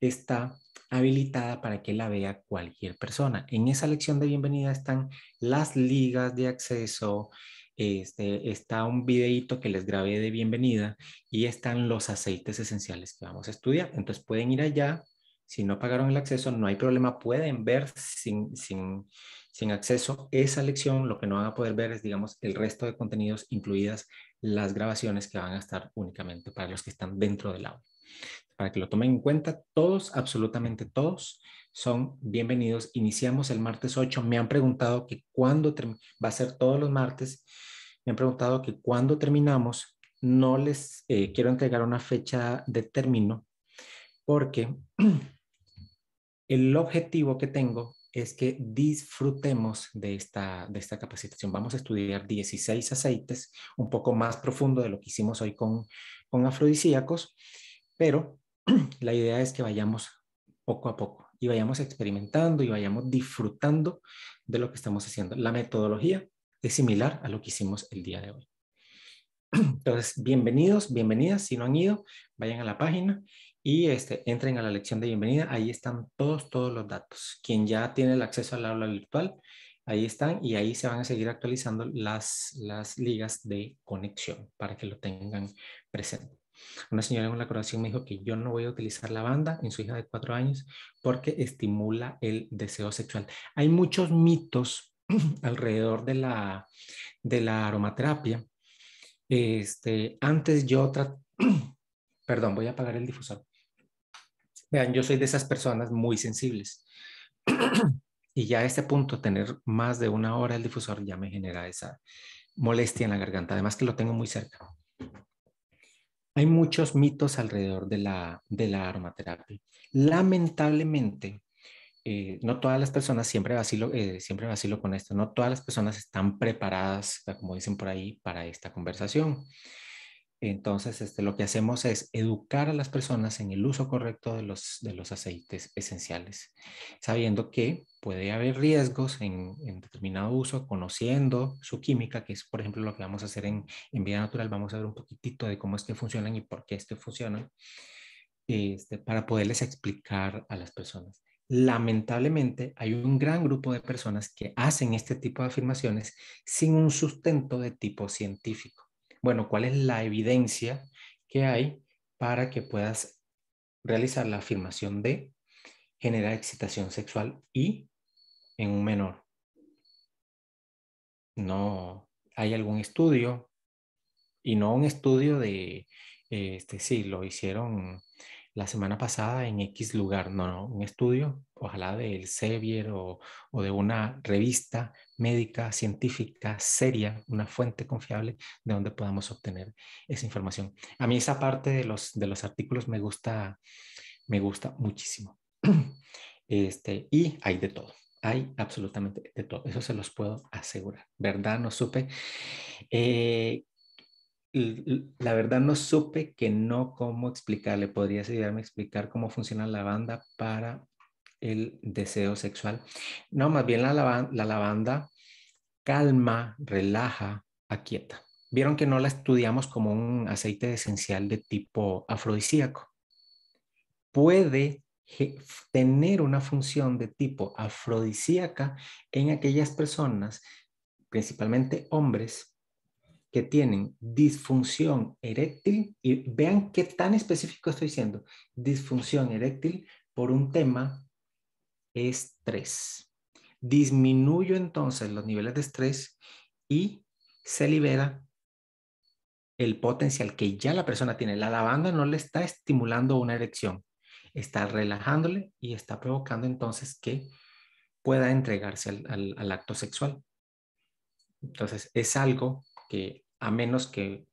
está habilitada para que la vea cualquier persona. En esa lección de bienvenida están las ligas de acceso, este, está un videito que les grabé de bienvenida y están los aceites esenciales que vamos a estudiar. Entonces pueden ir allá, si no pagaron el acceso, no hay problema, pueden ver sin, acceso esa lección. Lo que no van a poder ver es, digamos, el resto de contenidos, incluidas las grabaciones que van a estar únicamente para los que están dentro del aula. Para que lo tomen en cuenta, todos, absolutamente todos, son bienvenidos. Iniciamos el martes 8. Me han preguntado que cuándo va a ser todos los martes. Me han preguntado que cuándo terminamos. No les eh, quiero entregar una fecha de término porque el objetivo que tengo es que disfrutemos de esta, de esta capacitación. Vamos a estudiar 16 aceites, un poco más profundo de lo que hicimos hoy con, con afrodisíacos, pero la idea es que vayamos poco a poco y vayamos experimentando y vayamos disfrutando de lo que estamos haciendo. La metodología es similar a lo que hicimos el día de hoy. Entonces, bienvenidos, bienvenidas. Si no han ido, vayan a la página y este, entren a la lección de bienvenida. Ahí están todos, todos los datos. Quien ya tiene el acceso al aula virtual, ahí están y ahí se van a seguir actualizando las, las ligas de conexión para que lo tengan presente. Una señora en la corazón me dijo que yo no voy a utilizar la banda en su hija de cuatro años porque estimula el deseo sexual. Hay muchos mitos alrededor de la, de la aromaterapia. Este, antes yo, perdón, voy a apagar el difusor. Vean, yo soy de esas personas muy sensibles. y ya a este punto, tener más de una hora el difusor ya me genera esa molestia en la garganta. Además que lo tengo muy cerca. Hay muchos mitos alrededor de la, de la aromaterapia. Lamentablemente, eh, no todas las personas, siempre vacilo, eh, siempre vacilo con esto, no todas las personas están preparadas, como dicen por ahí, para esta conversación. Entonces, este, lo que hacemos es educar a las personas en el uso correcto de los, aceites esenciales, sabiendo que puede haber riesgos en, determinado uso, conociendo su química, que es, por ejemplo, lo que vamos a hacer en, vía Vida Natural. Vamos a ver un poquitito de cómo es que funcionan y por qué esto funciona, este, para poderles explicar a las personas. Lamentablemente, hay un gran grupo de personas que hacen este tipo de afirmaciones sin un sustento de tipo científico bueno, cuál es la evidencia que hay para que puedas realizar la afirmación de generar excitación sexual y en un menor. No hay algún estudio y no un estudio de, este, sí, lo hicieron la semana pasada en X lugar, no, no, un estudio, ojalá del Sevier o, de una revista médica, científica, seria, una fuente confiable de donde podamos obtener esa información. A mí esa parte de los, de los artículos me gusta, me gusta muchísimo. Este, y hay de todo. Hay absolutamente de todo, eso se los puedo asegurar, ¿verdad? No supe. Eh, la verdad no supe que no cómo explicarle. ¿Podrías ayudarme a explicar cómo funciona la lavanda para el deseo sexual? No, más bien la, la lavanda calma, relaja, aquieta. Vieron que no la estudiamos como un aceite esencial de tipo afrodisíaco. Puede tener una función de tipo afrodisíaca en aquellas personas, principalmente hombres, que tienen disfunción eréctil, y vean qué tan específico estoy diciendo, disfunción eréctil por un tema estrés. Disminuyo entonces los niveles de estrés y se libera el potencial que ya la persona tiene. La lavanda no le está estimulando una erección, está relajándole y está provocando entonces que pueda entregarse al acto sexual. Entonces es algo que a menos que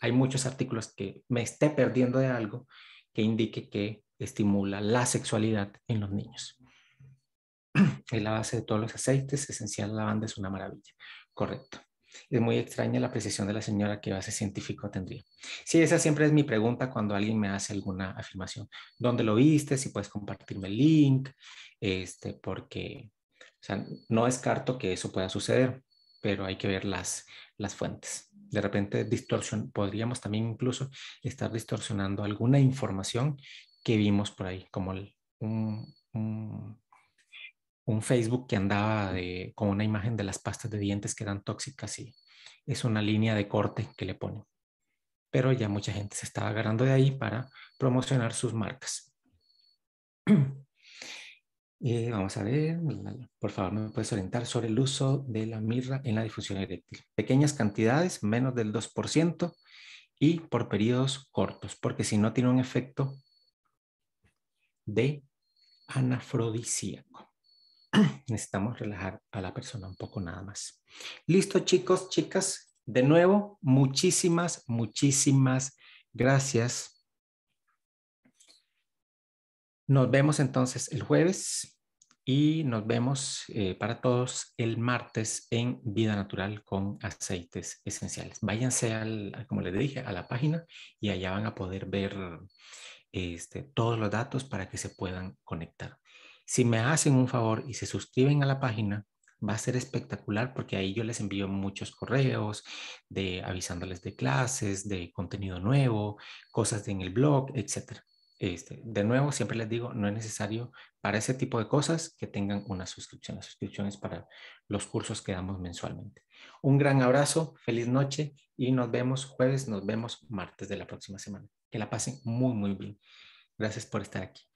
hay muchos artículos que me esté perdiendo de algo que indique que estimula la sexualidad en los niños. Es la base de todos los aceites, esencial lavanda es una maravilla. Correcto. Es muy extraña la precisión de la señora que base científico tendría. Sí, esa siempre es mi pregunta cuando alguien me hace alguna afirmación. ¿Dónde lo viste? Si puedes compartirme el link, este, porque no descarto que eso pueda suceder, pero hay que ver las las fuentes. De repente distorsión podríamos también incluso estar distorsionando alguna información que vimos por ahí, como un, Facebook que andaba de, con una imagen de las pastas de dientes que eran tóxicas y es una línea de corte que le ponen. Pero ya mucha gente se estaba agarrando de ahí para promocionar sus marcas. Eh, vamos a ver, por favor, ¿me puedes orientar sobre el uso de la mirra en la difusión eréctil? Pequeñas cantidades, menos del 2% y por periodos cortos, porque si no tiene un efecto de anafrodisíaco. Necesitamos relajar a la persona un poco nada más. Listo, chicos, chicas. De nuevo, muchísimas, muchísimas gracias nos vemos entonces el jueves y nos vemos eh, para todos el martes en Vida Natural con aceites esenciales. Váyanse, como les dije, a la página y allá van a poder ver este, todos los datos para que se puedan conectar. Si me hacen un favor y se suscriben a la página, va a ser espectacular porque ahí yo les envío muchos correos de avisándoles de clases, de contenido nuevo, cosas en el blog, etcétera. Este, de nuevo, siempre les digo, no es necesario para ese tipo de cosas que tengan una suscripción. La suscripción es para los cursos que damos mensualmente. Un gran abrazo, feliz noche y nos vemos jueves, nos vemos martes de la próxima semana. Que la pasen muy, muy bien. Gracias por estar aquí.